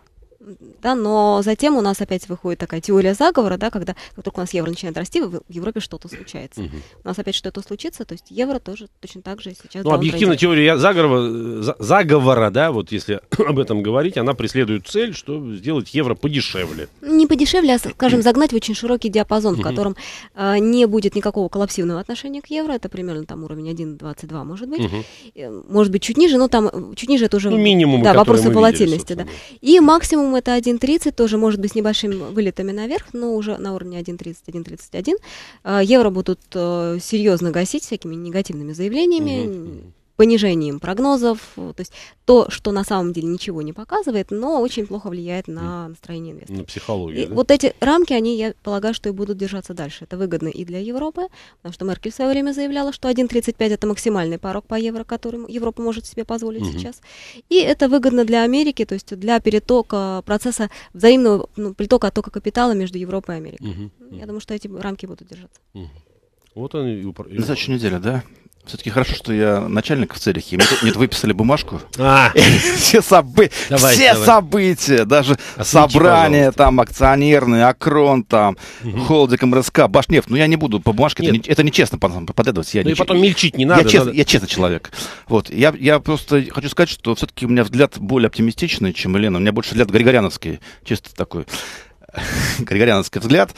[SPEAKER 3] да, но затем у нас опять выходит такая теория заговора, да, когда как только у нас евро начинает расти, в Европе что-то случается. Угу. У нас опять что-то случится, то есть евро тоже точно так же сейчас. Ну, объективно трейдер. теория
[SPEAKER 1] заговора, заговора, да, вот если об этом говорить, она преследует цель, что сделать евро подешевле.
[SPEAKER 3] Не подешевле, а, скажем, загнать в очень широкий диапазон, в котором э, не будет никакого коллапсивного отношения к евро, это примерно там уровень 1,22 может быть, угу. может быть чуть ниже, но там чуть ниже это уже ну, минимум, да, вопросы волатильности, собственно. да. И максимум минимум это 1.30, тоже может быть с небольшими вылетами наверх, но уже на уровне 1.30-1.31. А, евро будут э, серьезно гасить всякими негативными заявлениями. Угу понижением прогнозов, э, то есть то, что на самом деле ничего не показывает, но очень плохо влияет на настроение
[SPEAKER 1] инвесторов. На психологию. И да? Вот
[SPEAKER 3] эти рамки, они, я полагаю, что и будут держаться дальше. Это выгодно и для Европы, потому что Меркель в свое время заявляла, что 1,35 это максимальный порог по евро, который Европа может себе позволить угу. сейчас. И это выгодно для Америки, то есть для перетока процесса взаимного ну, притока оттока капитала между Европой и Америкой. Угу. Я думаю, что эти рамки будут держаться.
[SPEAKER 1] Угу. Вот они. и упор... Значит,
[SPEAKER 2] неделя, да? Все-таки хорошо, что я начальник в Церихе. Мне тут нет, выписали бумажку. А. Все события, даже а собрания там акционерные, Окрон там, холдик МРСК, Башнефть. Ну, я не буду по бумажке, это нечестно подглядывать. Ну и потом мельчить не надо. Я честный человек. Вот, я я просто хочу сказать, что все-таки у меня взгляд более оптимистичный, чем Елена. У меня больше взгляд григоряновский, чисто такой григоряновский взгляд.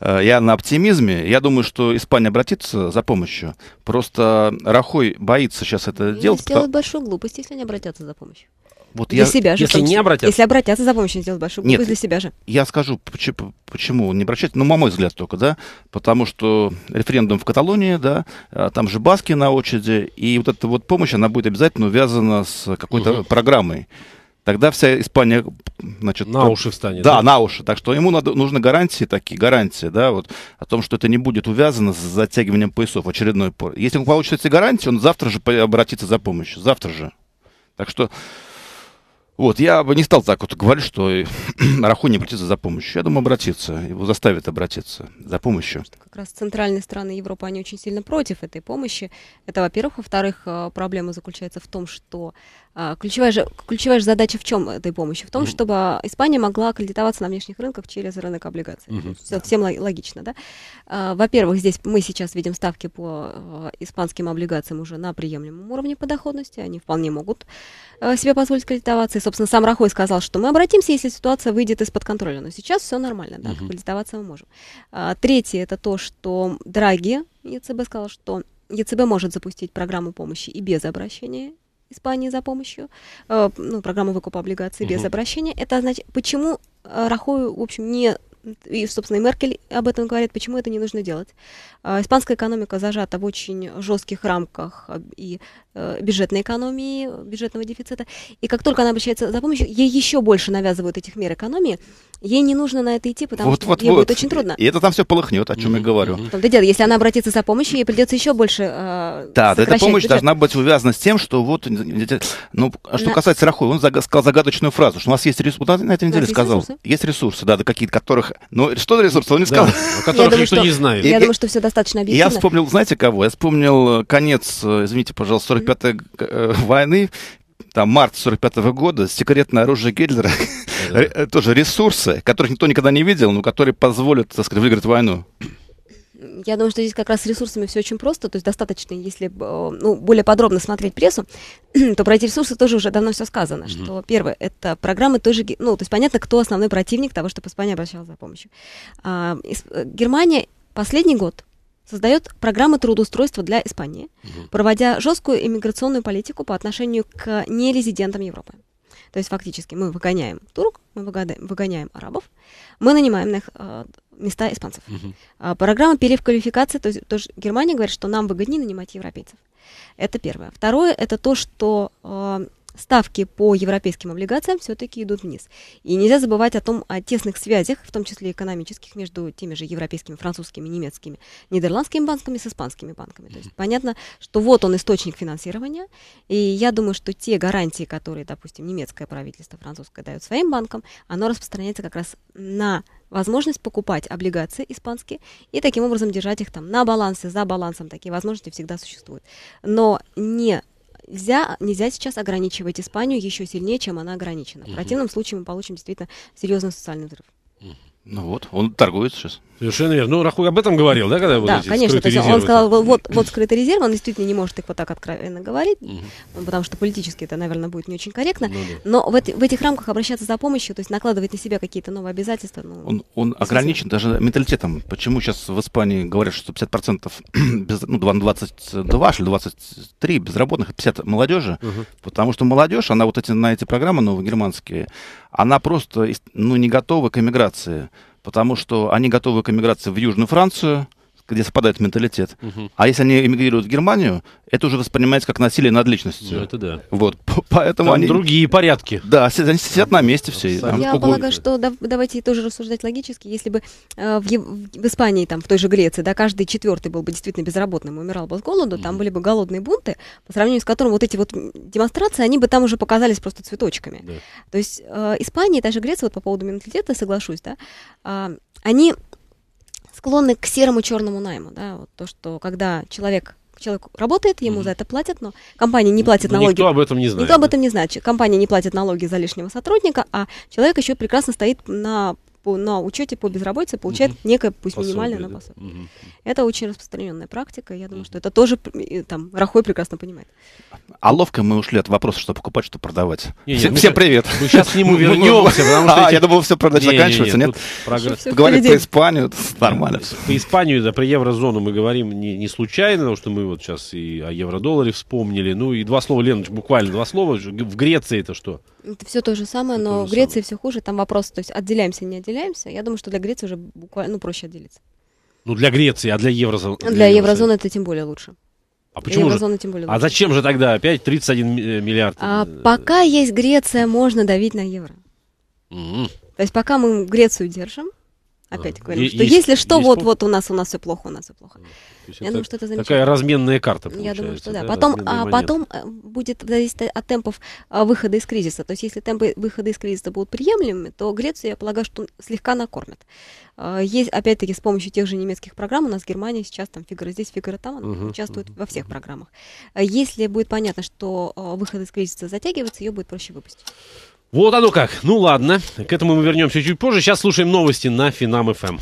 [SPEAKER 2] Э, я на оптимизме. Я думаю, что Испания обратится за помощью. Просто Рахой боится сейчас это ну, делать. Сделают потому...
[SPEAKER 3] большую глупость, если они обратятся за помощью.
[SPEAKER 2] Вот для я, себя же. Если не обратятся. Если
[SPEAKER 3] обратятся за помощью, сделать большую глупость Нет, для себя же.
[SPEAKER 2] Я скажу, почему, почему не обращать, ну, на мой взгляд только, да, потому что референдум в Каталонии, да, а, там же Баски на очереди, и вот эта вот помощь, она будет обязательно увязана с какой-то угу. программой тогда вся Испания... Значит, на уши встанет. Да, да, на уши. Так что ему надо, нужны гарантии такие, гарантии, да, вот, о том, что это не будет увязано с затягиванием поясов очередной пор. Если он получит эти гарантии, он завтра же обратится за помощью, завтра же. Так что, вот, я бы не стал так вот говорить, что Раху не обратится за помощью. Я думаю, обратиться, его заставят обратиться за помощью. Что
[SPEAKER 3] как раз центральные страны Европы, они очень сильно против этой помощи. Это, во-первых. Во-вторых, э, проблема заключается в том, что а, ключевая же, ключевая же задача в чем этой помощи? В том, чтобы Испания могла кредитоваться на внешних рынках через рынок облигаций. Mm-hmm. Все, всем логично, да? А, во-первых, здесь мы сейчас видим ставки по э, испанским облигациям уже на приемлемом уровне по доходности. Они вполне могут э, себе позволить кредитоваться. И, собственно, сам Рахой сказал, что мы обратимся, если ситуация выйдет из-под контроля. Но сейчас все нормально, да, mm кредитоваться мы можем. А, третье, это то, что Драги, ЕЦБ сказал, что ЕЦБ может запустить программу помощи и без обращения Испании за помощью, э, ну, программа выкупа облигаций угу. без обращения. Это значит, почему э, Рахою, в общем, не и, собственно, и Меркель об этом говорит, почему это не нужно делать. Э, испанская экономика зажата в очень жестких рамках, э, и Э, бюджетной экономии, бюджетного дефицита. И как только она обращается за помощью, ей еще больше навязывают этих мер экономии. Ей не нужно на это идти, потому вот, что вот, ей вот. будет очень трудно. И
[SPEAKER 2] это там все полыхнет, о чем mm-hmm. я говорю. Mm-hmm.
[SPEAKER 3] Дело, если она обратится за помощью, ей придется еще больше э, Да, эта помощь бюджет. должна
[SPEAKER 2] быть увязана с тем, что вот... Ну, а что на... касается Рахой, он заг... сказал загадочную фразу, что у нас есть ресурсы. Да, на этой неделе сказал. Ресурсы? Есть ресурсы, да, да какие-то, которых... Ну, что за ресурсы, он не сказал. Да, о которых Я никто что... не знает. Я, я думаю, что все достаточно объективно. Я вспомнил, знаете кого? Я вспомнил э, конец, э, извините, пожалуйста, 45-й э, войны, там, март 45 -го года, секретное оружие Гитлера, э, тоже ресурсы, которых никто никогда не видел, но которые позволят, так сказать, выиграть войну.
[SPEAKER 3] Я думаю, что здесь как раз с ресурсами все очень просто, то есть достаточно, если э, ну, более подробно смотреть прессу, то про эти ресурсы тоже уже давно все сказано, mm-hmm. что первое, это программы тоже, ну, то есть понятно, кто основной противник того, чтобы Испания обращалась за помощью. А, Германия последний год создает программы трудоустройства для Испании, угу. проводя жесткую иммиграционную политику по отношению к нерезидентам Европы. То есть фактически мы выгоняем турок, мы выгоняем арабов, мы нанимаем на их э, места испанцев. Угу. А, программа переквалификации, то есть тоже Германия говорит, что нам выгоднее нанимать европейцев. Это первое. Второе, это то, что э, ставки по европейским облигациям все-таки идут вниз. И нельзя забывать о том, о тесных связях, в том числе экономических, между теми же европейскими, французскими, немецкими, нидерландскими банками с испанскими банками. То есть понятно, что вот он источник финансирования, и я думаю, что те гарантии, которые, допустим, немецкое правительство, французское дает своим банкам, оно распространяется как раз на возможность покупать облигации испанские и таким образом держать их там на балансе, за балансом. Такие возможности всегда существуют. Но не нельзя, нельзя сейчас ограничивать Испанию еще сильнее, чем она ограничена. В противном случае мы получим действительно серьезный социальный взрыв.
[SPEAKER 2] Ну
[SPEAKER 1] вот, он торгует сейчас. Совершенно верно. Ну, Рахуй об этом говорил, да, когда вот Да, вот конечно. То есть он сказал, вот, вот
[SPEAKER 3] скрытый резерв, он действительно не может их вот так откровенно говорить,
[SPEAKER 2] угу.
[SPEAKER 3] потому что политически это, наверное, будет не очень корректно. Ну, да. Но в, в этих рамках обращаться за помощью, то есть накладывать на себя какие-то новые обязательства. Ну,
[SPEAKER 2] он он ограничен даже менталитетом. Почему сейчас в Испании говорят, что 50% без, ну, 22 или 23 безработных, 50 молодежи, угу. потому что молодежь, она вот эти, на эти программы новые германские, она просто ну, не готова к эмиграции, потому что они готовы к эмиграции в Южную Францию, где совпадает менталитет. Угу. А если они эмигрируют в Германию, это уже воспринимается как насилие над личностью. Ну, это да. Вот, поэтому Там они... другие порядки. Да, они сидят на месте все. Там Я полагаю,
[SPEAKER 3] что да, давайте тоже рассуждать логически. Если бы э, в, в Испании, там, в той же Греции, да, каждый четвертый был бы действительно безработным, умирал бы с голоду, mm там были бы голодные бунты, по сравнению с которым вот эти вот демонстрации, они бы там уже показались просто цветочками. Yeah. То есть э, Испания, же Греция, вот по поводу менталитета соглашусь, да, э, они склонны к серому черному найму, да, вот то, что когда человек человек работает, ему mm-hmm. за это платят, но компания не платит но налоги. Никто об этом не знает. Никто об этом не знает. Компания не платит налоги за лишнего сотрудника, а человек еще прекрасно стоит на по, на учете по безработице получает угу. некое, пусть пособие, минимальное, да? но пособие. Угу. Это очень распространенная практика. Я думаю, угу. что это тоже там Рахой прекрасно понимает.
[SPEAKER 2] А ловко мы ушли от вопроса, что покупать, что продавать. Не, не, всем, мы, всем привет. Мы сейчас к нему вернемся, А, я думал, все продать не, заканчивается, нет? Говорит про Испанию, нормально. По
[SPEAKER 1] Испанию, да, про еврозону мы говорим не случайно, потому что мы вот сейчас и о евро-долларе вспомнили. Ну и два слова, Лена, буквально два слова. В Греции это что?
[SPEAKER 3] Это все то же самое, это но в Греции все хуже. Там вопрос, то есть отделяемся, не отделяемся. Я думаю, что для Греции уже буквально ну, проще отделиться.
[SPEAKER 1] Ну, для Греции, а для еврозоны? Для, для
[SPEAKER 3] еврозоны это тем более лучше. А почему же? Тем более, а лучше. а
[SPEAKER 1] зачем же тогда опять 31 э, миллиард?
[SPEAKER 3] А, э, пока есть Греция, можно давить на евро. Mm-hmm. То есть пока мы Грецию держим, Опять говорим, есть, если что, вот-вот у нас, у нас все плохо, у нас все плохо. Я думаю, что это замечательно. Такая
[SPEAKER 1] разменная карта Я думаю, что да. да потом, а, потом
[SPEAKER 3] э, будет зависеть от темпов а, выхода из кризиса. То есть если темпы выхода из кризиса будут приемлемыми, то Грецию, я полагаю, что слегка накормят. А, есть, опять-таки, с помощью тех же немецких программ, у нас Германия сейчас там фигура здесь, фигура там, она угу, участвует угу, во всех угу. программах. А если будет понятно, что выход из кризиса затягивается, ее будет проще
[SPEAKER 1] выпустить. Вот оно как. Ну ладно, к этому мы вернемся чуть позже. Сейчас слушаем новости на Финам ФМ.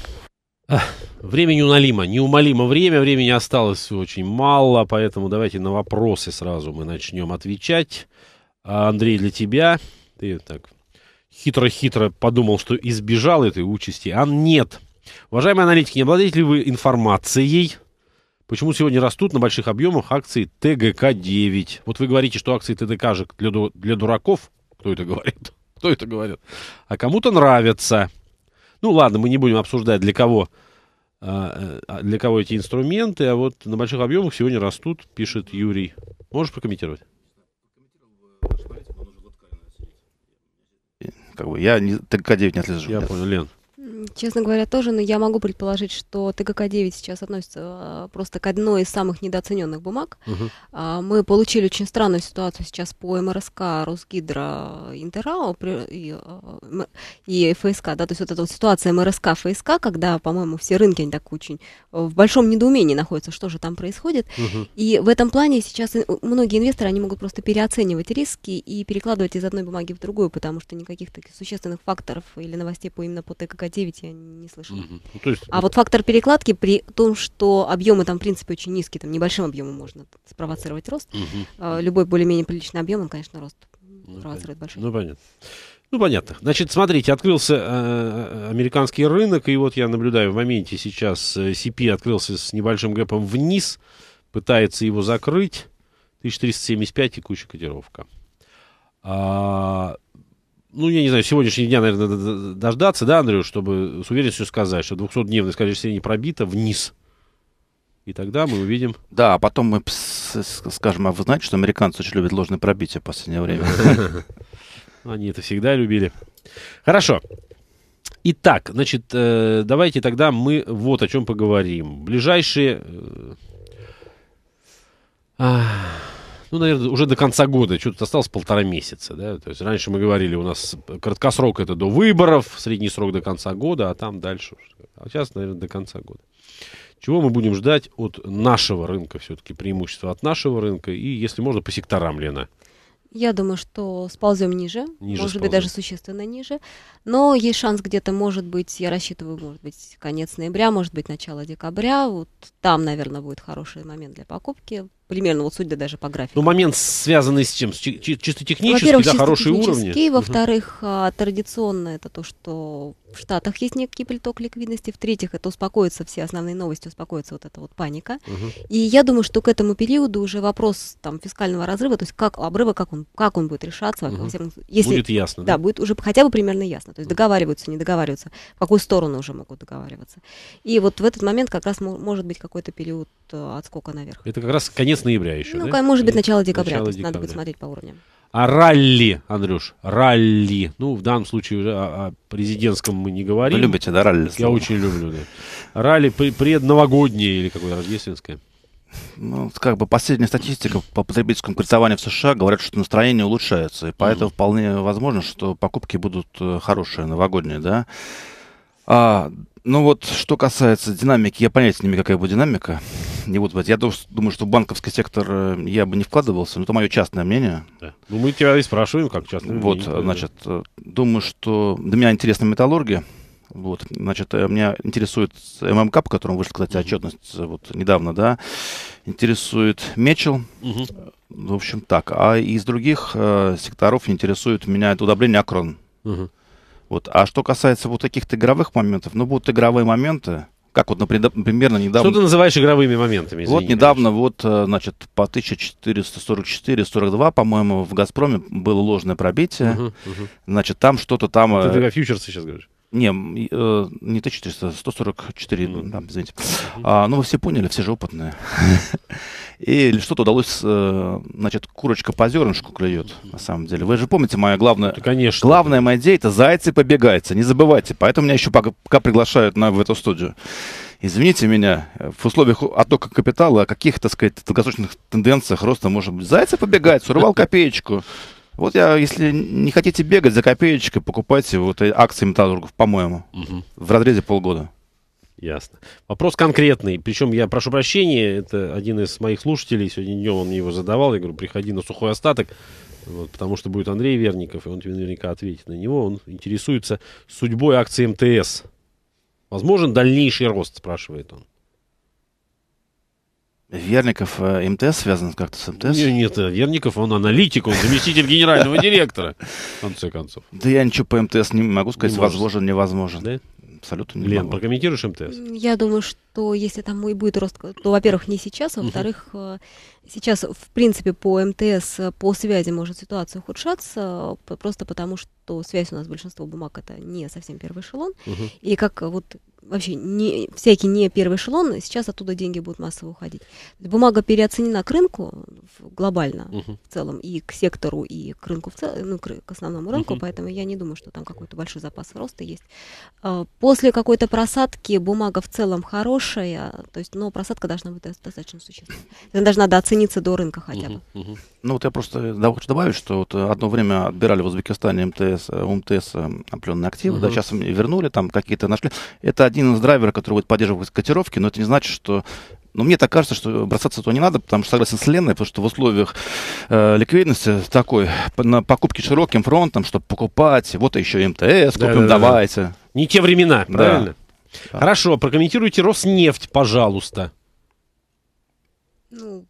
[SPEAKER 1] Эм. Время неумолимо, неумолимо время, времени осталось очень мало, поэтому давайте на вопросы сразу мы начнем отвечать. А, Андрей, для тебя, ты так хитро-хитро подумал, что избежал этой участи, а нет. Уважаемые аналитики, не обладаете ли вы информацией, почему сегодня растут на больших объемах акции ТГК-9? Вот вы говорите, что акции ТДК же для, для дураков – кто это говорит? Кто это говорит? А кому-то нравится. Ну ладно, мы не будем обсуждать, для кого, а, э, для кого эти инструменты, а вот на больших объемах сегодня растут, пишет Юрий. Можешь прокомментировать?
[SPEAKER 2] Как бы я не, ТК-9 не отслежу. Я понял, Лен.
[SPEAKER 3] Честно говоря, тоже, но я могу предположить, что ТКК-9 сейчас относится а, просто к одной из самых недооцененных бумаг. Угу. Мы получили очень странную ситуацию сейчас по МРСК, Росгидро, Интерао и, а, и ФСК, да, то есть вот эта вот ситуация МРСК, ФСК, когда, по-моему, все рынки, они так очень в большом недоумении находятся, что же там происходит. Угу. И в этом плане сейчас многие инвесторы, они могут просто переоценивать риски и перекладывать из одной бумаги в другую, потому что никаких таких существенных факторов или новостей по именно по ТКК-9 быть, я не слышала. Угу. Ну, то есть... А вот фактор перекладки при том, что объемы там, в принципе, очень низкие, там небольшим объемом можно спровоцировать рост. Угу. Любой более-менее приличный объем, он, конечно, рост ну, спровоцирует
[SPEAKER 1] большой. Ну, понятно. Ну, понятно. Значит, смотрите, открылся э, э, американский рынок, и вот я наблюдаю в моменте сейчас э, CP открылся с небольшим гэпом вниз, пытается его закрыть. 1375 текущая котировка. А, ну, я не знаю, сегодняшнего дня, наверное, надо дождаться, да, Андрю, чтобы с уверенностью
[SPEAKER 2] сказать, что 200-дневное скольжение пробито вниз. И тогда мы увидим. Да, а потом мы скажем, а вы знаете, что американцы очень любят ложные пробития в последнее время?
[SPEAKER 1] Они это всегда любили. Хорошо. Итак, значит, э, давайте тогда мы вот о чем поговорим. Ближайшие... Э, ну, наверное, уже до конца года, что-то осталось полтора месяца, да, то есть раньше мы говорили, у нас краткосрок это до выборов, средний срок до конца года, а там дальше, а сейчас, наверное, до конца года. Чего мы будем ждать от нашего рынка все-таки, преимущества от нашего рынка и, если можно, по секторам, Лена?
[SPEAKER 3] Я думаю, что сползем ниже, ниже может сползем. быть, даже существенно ниже. Но есть шанс где-то, может быть, я рассчитываю, может быть, конец ноября, может быть, начало декабря. Вот там, наверное, будет хороший момент для покупки примерно вот судя даже по графику.
[SPEAKER 1] Ну, момент связанный с чем? С чисто технически, во да, чисто хорошие уровни? Во-вторых,
[SPEAKER 3] угу. традиционно это то, что в Штатах есть некий приток ликвидности. В-третьих, это успокоится все основные новости, успокоится вот эта вот паника. Угу. И я думаю, что к этому периоду уже вопрос там фискального разрыва, то есть как обрыва, как он, как он будет решаться. Угу. Если, будет ясно. Да, да, будет уже хотя бы примерно ясно. То есть договариваются, не договариваются, в какую сторону уже могут договариваться. И вот в этот момент как раз может быть какой-то период э, отскока наверх. Это как
[SPEAKER 1] раз конец конец ноября еще, Ну, да? может быть, начало декабря, начало то есть декабря. надо будет смотреть по уровням. А ралли, Андрюш, ралли. Ну, в данном случае уже о, о президентском мы не говорим. Вы любите, да, ралли? Я очень
[SPEAKER 2] люблю, да. Ралли предновогоднее или какое-то рождественское. Ну, как бы последняя статистика по потребительскому кредитованию в США говорят, что настроение улучшается. И поэтому mm вполне возможно, что покупки будут э, хорошие, новогодние, да. А, ну вот, что касается динамики, я понятия не имею, какая будет динамика. не буду брать. Я думаю, что в банковский сектор э, я бы не вкладывался, но это мое частное мнение. Да. Ну, мы тебя и спрашиваем, как частное мнение. Вот, значит, э, думаю, что для меня интересна металлургия. Вот, значит, э, меня интересует ММК, по которому вышла, кстати, отчетность вот недавно, да, интересует Мечел, угу. в общем, так. А из других э, секторов интересует меня это удобрение Акрон. Угу. Вот. А что касается вот таких игровых моментов, ну, будут игровые моменты, как вот, например, недавно... Что ты называешь игровыми моментами? Извини, вот недавно, вот, э, значит, по 1444-42, по-моему, в «Газпроме» было ложное пробитие. Угу, угу. Значит, там что-то там... Это Ты, ты э, фьючерсы сейчас говоришь? Не, э, не Т-400, 144, mm. да, извините. Mm-hmm. А, ну, вы все поняли, все же опытные. И что-то удалось, э, значит, курочка по зернышку клюет, на самом деле. Вы же помните, моя главная... Да, конечно. Главная моя идея — это зайцы побегаются. не забывайте. Поэтому меня еще пока, пока приглашают на, в эту студию. Извините меня, э, в условиях оттока капитала, о каких, так сказать, долгосрочных тенденциях роста может быть? Зайцы побегаются. урвал копеечку. Вот я, если не хотите бегать за копеечкой, покупайте вот акции металлургов, по-моему, угу. в разрезе полгода.
[SPEAKER 1] Ясно. Вопрос конкретный. Причем я прошу прощения, это один из моих слушателей, сегодня днем он мне его задавал, я говорю, приходи на сухой остаток, вот, потому что будет Андрей Верников, и он тебе наверняка ответит на него. Он интересуется судьбой акции МТС. Возможен дальнейший рост, спрашивает он. Верников э,
[SPEAKER 2] МТС связан как-то с МТС? Нет, нет, э, Верников, он аналитик, он заместитель
[SPEAKER 1] генерального директора, в конце концов.
[SPEAKER 2] Да я ничего по МТС не могу сказать, возможен, невозможно. Да? Абсолютно не Лен,
[SPEAKER 1] прокомментируешь МТС?
[SPEAKER 3] Я думаю, что если там и будет рост, то, во-первых, не сейчас, а во-вторых, э, сейчас, в принципе, по МТС, по связи может ситуация ухудшаться, просто потому что связь у нас большинство бумаг это не совсем первый эшелон. И как вот вообще не, всякий не первый эшелон, сейчас оттуда деньги будут массово уходить. Бумага переоценена к рынку глобально uh-huh. в целом, и к сектору, и к рынку в целом, ну, к, основному рынку, uh-huh. поэтому я не думаю, что там какой-то большой запас роста есть. А, после какой-то просадки бумага в целом хорошая, то есть, но просадка должна быть достаточно существенной. Она должна оцениться до рынка хотя
[SPEAKER 1] бы.
[SPEAKER 2] Uh-huh. Uh-huh. Ну вот я просто хочу добавить, что вот э, одно время отбирали в Узбекистане МТС, э, УМТС, МТС э, определенные активы, угу. да, сейчас вернули, там какие-то нашли. Это один из драйверов, который будет поддерживать котировки, но это не значит, что но ну, мне так кажется, что бросаться туда не надо, потому что согласен с Леной, потому что в условиях э, ликвидности такой, на покупке широким фронтом, чтобы покупать, вот еще МТС, купим, да, да, давайте.
[SPEAKER 1] Не те времена, да. правильно? Да. Хорошо, прокомментируйте Роснефть, пожалуйста.
[SPEAKER 3] Ну,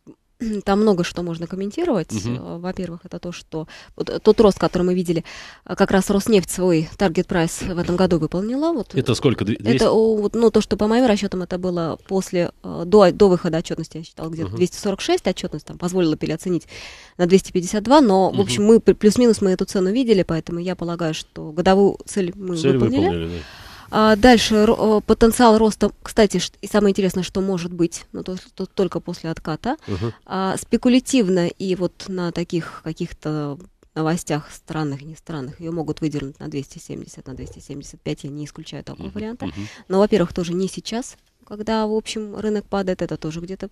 [SPEAKER 3] там много что можно комментировать. Угу. Во-первых, это то, что вот, э, тот рост, который мы видели, э, как раз Роснефть свой таргет прайс в этом году выполнила. Вот,
[SPEAKER 1] это сколько? 200? Это,
[SPEAKER 3] ну, то, что по моим расчетам это было после, до, до выхода отчетности, я считал, где-то угу. 246 отчетность там позволила переоценить на 252, но, в общем, мы плюс-минус мы эту цену видели, поэтому я полагаю, что годовую цель мы цель выполнили. выполнили да. А, дальше э, потенциал роста, кстати, и самое интересное, что может быть, но ну, то, то только после отката, угу. а, спекулятивно и вот на таких каких-то новостях странных, не странных, ее могут выдернуть на 270, на 275, я не исключаю такого угу. варианта. Но, во-первых, тоже не сейчас, когда, в общем, рынок падает, это тоже где-то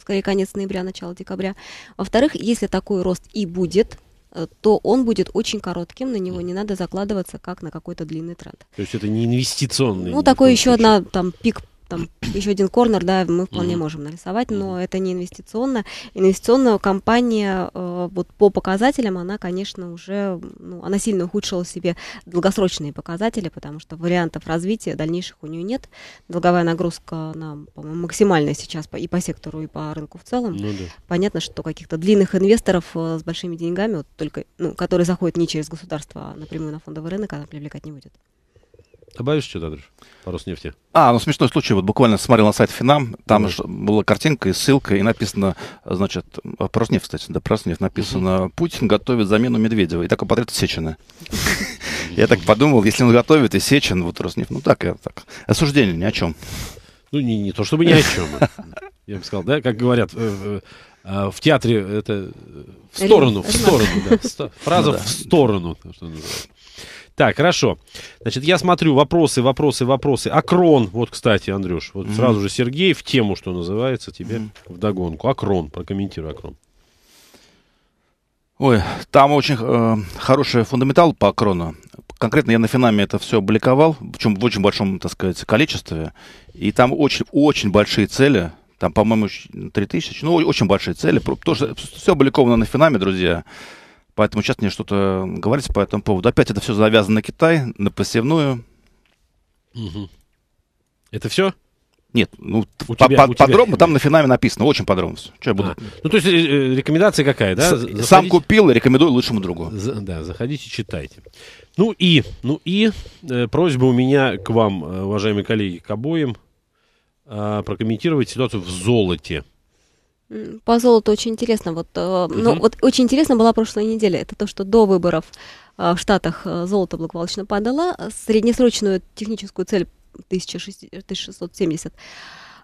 [SPEAKER 3] скорее конец ноября, начало декабря. Во-вторых, если такой рост и будет, Э, то он будет очень коротким, на него не надо закладываться как на какой-то длинный тренд.
[SPEAKER 1] То есть это не инвестиционный. Ну, такой еще случае.
[SPEAKER 3] одна там пик там еще один корнер, да, мы вполне mm-hmm. можем нарисовать, но это не инвестиционно. Инвестиционная компания э, вот по показателям, она, конечно, уже, ну, она сильно ухудшила себе долгосрочные показатели, потому что вариантов развития дальнейших у нее нет. Долговая нагрузка нам, максимальная сейчас по, и по сектору, и по рынку в целом. Ну, да. Понятно, что каких-то длинных инвесторов э, с большими деньгами, вот только, ну, которые заходят не через государство, а напрямую на фондовый рынок, она привлекать не будет.
[SPEAKER 1] Добавишь что-то, Андрюш? По Роснефти.
[SPEAKER 2] А, ну смешной случай. Вот буквально смотрел на сайт Финам, там же была картинка и ссылка, и написано, значит, э, про Роснефть, кстати, да, про Роснефть написано, mm Путин готовит замену Медведева. И такой подряд Сечина. Я так подумал, если он готовит и Сечин, вот Роснефть, ну так, я так. Осуждение ни о чем. Ну, не, не то чтобы ни о чем.
[SPEAKER 1] Я бы сказал, да, как говорят, э, э, в театре это в сторону, в сторону, да. Фраза ну в сторону, что называется. Так, хорошо. Значит, я смотрю вопросы, вопросы, вопросы. Акрон, вот, кстати, Андрюш, вот mm-hmm. сразу же Сергей в тему, что называется, тебе mm-hmm. вдогонку. Акрон,
[SPEAKER 2] прокомментируй Акрон. Ой, там очень э, хороший фундаментал по Акрону. Конкретно я на Финаме это все обликовал, причем в очень большом, так сказать, количестве. И там очень, очень большие цели. Там, по-моему, 3000. Ну, очень большие цели. Тоже все обликовано на Финаме, друзья. Поэтому сейчас мне что-то говорить по этому поводу. Опять это все завязано на Китай, на посевную. Угу. Это все? Нет, ну, у по, тебя, по, у подробно, тебя... там на финале написано, очень подробно. Что я буду... а,
[SPEAKER 1] ну, то есть, э, э рекомендация какая, да? заходите... Сам
[SPEAKER 2] купил, рекомендую лучшему другу. За, да, заходите,
[SPEAKER 1] читайте. Ну и, ну и э, просьба у меня к вам, э, уважаемые коллеги, к обоим, э, прокомментировать ситуацию в золоте.
[SPEAKER 3] По золоту очень интересно. Вот, э, угу. ну, вот очень интересно была прошлая неделя. Это то, что до выборов э, в Штатах э, золото благополучно падало. Э, среднесрочную техническую цель 1670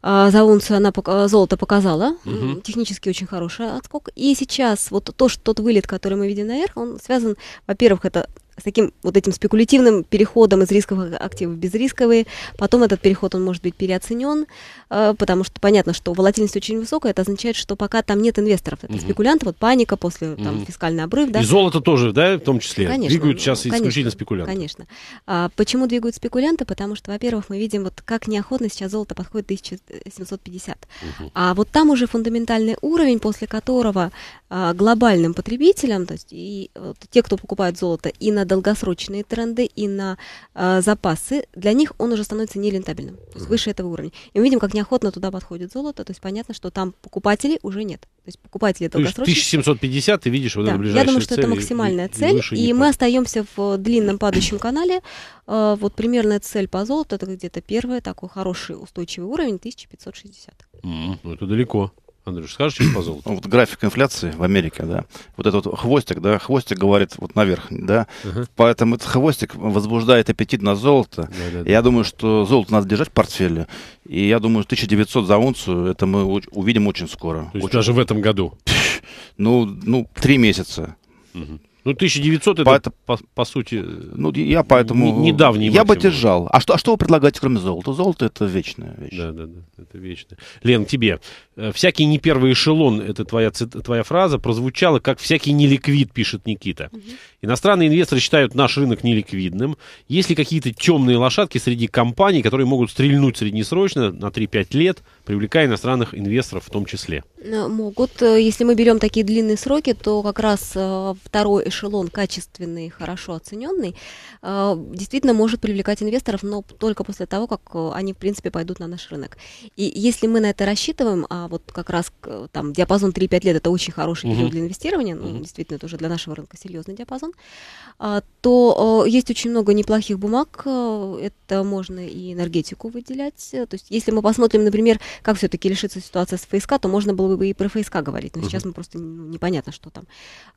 [SPEAKER 3] э, за унцию она пок- э, золото показала. Угу. Технически очень хороший отскок. И сейчас вот то, что тот вылет, который мы видим наверх, он связан, во-первых, это с таким вот этим спекулятивным переходом из рисковых активов в безрисковые. Потом этот переход, он может быть переоценен, э, потому что понятно, что волатильность очень высокая, это означает, что пока там нет инвесторов, это угу. спекулянты, вот паника после угу. там фискальный обрыв. Да? И золото
[SPEAKER 1] тоже, да, в том числе? Конечно. Двигают сейчас конечно, исключительно спекулянты.
[SPEAKER 3] Конечно. А, почему двигают спекулянты? Потому что, во-первых, мы видим, вот как неохотно сейчас золото подходит 1750. Угу. А вот там уже фундаментальный уровень, после которого а, глобальным потребителям, то есть и вот, э, те, кто покупает золото и на долгосрочные тренды и на э, запасы, для них он уже становится нерентабельным, то есть выше этого уровня. И мы видим, как неохотно туда подходит золото, то есть понятно, что там покупателей уже нет. То есть покупатели то долгосрочные.
[SPEAKER 1] 1750 ты видишь вот да. это ближайшая Я думаю, что цель, это максимальная и, цель, и, и мы
[SPEAKER 3] пад... остаемся в э, длинном падающем канале. Э, вот примерная цель по золоту, это где-то первый такой хороший устойчивый уровень 1560.
[SPEAKER 2] Mm, ну это далеко. Андрюш, скажешь чуть по золоту? Ну, вот график инфляции в Америке, да. Вот этот вот хвостик, да, хвостик говорит вот наверх, да. Угу. Поэтому этот хвостик возбуждает аппетит на золото. Да, да, да. Я думаю, что золото надо держать в портфеле. И я думаю, 1900 за унцию, это мы увидим очень скоро. То есть очень... даже в этом году? Ну, ну, три месяца. Угу.
[SPEAKER 1] Ну, 1900 по... это, по, по сути, ну,
[SPEAKER 2] я поэтому... недавний Я максимум. бы держал. А что, а что вы предлагаете, кроме золота? Золото — это вечная
[SPEAKER 1] вещь. Да-да-да, это вечная.
[SPEAKER 2] Лен, тебе. Э, «Всякий не первый эшелон» —
[SPEAKER 1] это твоя, твоя фраза, прозвучала как «всякий неликвид», пишет Никита. Угу. Иностранные инвесторы считают наш рынок неликвидным. Есть ли какие-то темные лошадки среди компаний, которые могут стрельнуть среднесрочно на 3-5 лет — привлекая иностранных инвесторов в том числе?
[SPEAKER 3] Э, могут. Э, если мы берем такие длинные сроки, то как раз э, второй эшелон, качественный, хорошо оцененный, действительно может привлекать инвесторов, но только после того, как они, в принципе, пойдут на наш рынок. И если мы на это рассчитываем, а вот как раз там диапазон 3-5 лет – это очень хороший период угу. для инвестирования, ну, угу. действительно, это уже для нашего рынка серьезный диапазон, а, то есть очень много неплохих бумаг, это можно и энергетику выделять. То есть если мы посмотрим, например, как все-таки решится ситуация с ФСК, то можно было бы и про ФСК говорить, но угу. сейчас мы просто ну, непонятно, что там.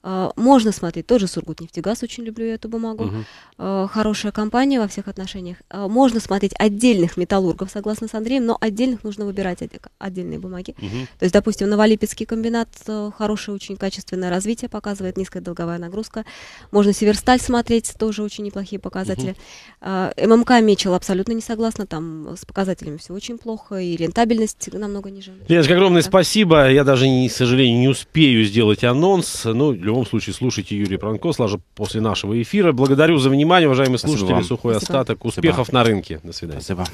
[SPEAKER 3] А, можно смотреть, тоже Сургутнефтегаз, очень люблю эту бумагу, угу. а, хорошая компания во всех отношениях. А, можно смотреть отдельных металлургов, согласно с Андреем, но отдельных нужно выбирать отдельные бумаги. Угу. То есть, допустим, Новолипецкий комбинат, э, хорошее очень качественное развитие показывает, низкая долговая нагрузка. Можно Северсталь смотреть, тоже очень неплохие показатели. Угу. ММК Мечел абсолютно не согласна, там с показателями все очень плохо, и рентабельность возраст намного ниже.
[SPEAKER 1] Леночка, огромное да. спасибо. Я даже, не, к сожалению, не успею сделать анонс. Ну, в любом случае, слушайте Юрия Пранко сразу после нашего эфира. Благодарю за внимание, уважаемые спасибо слушатели. Вам. Сухой спасибо. остаток. Успехов спасибо. на рынке. До свидания. Спасибо.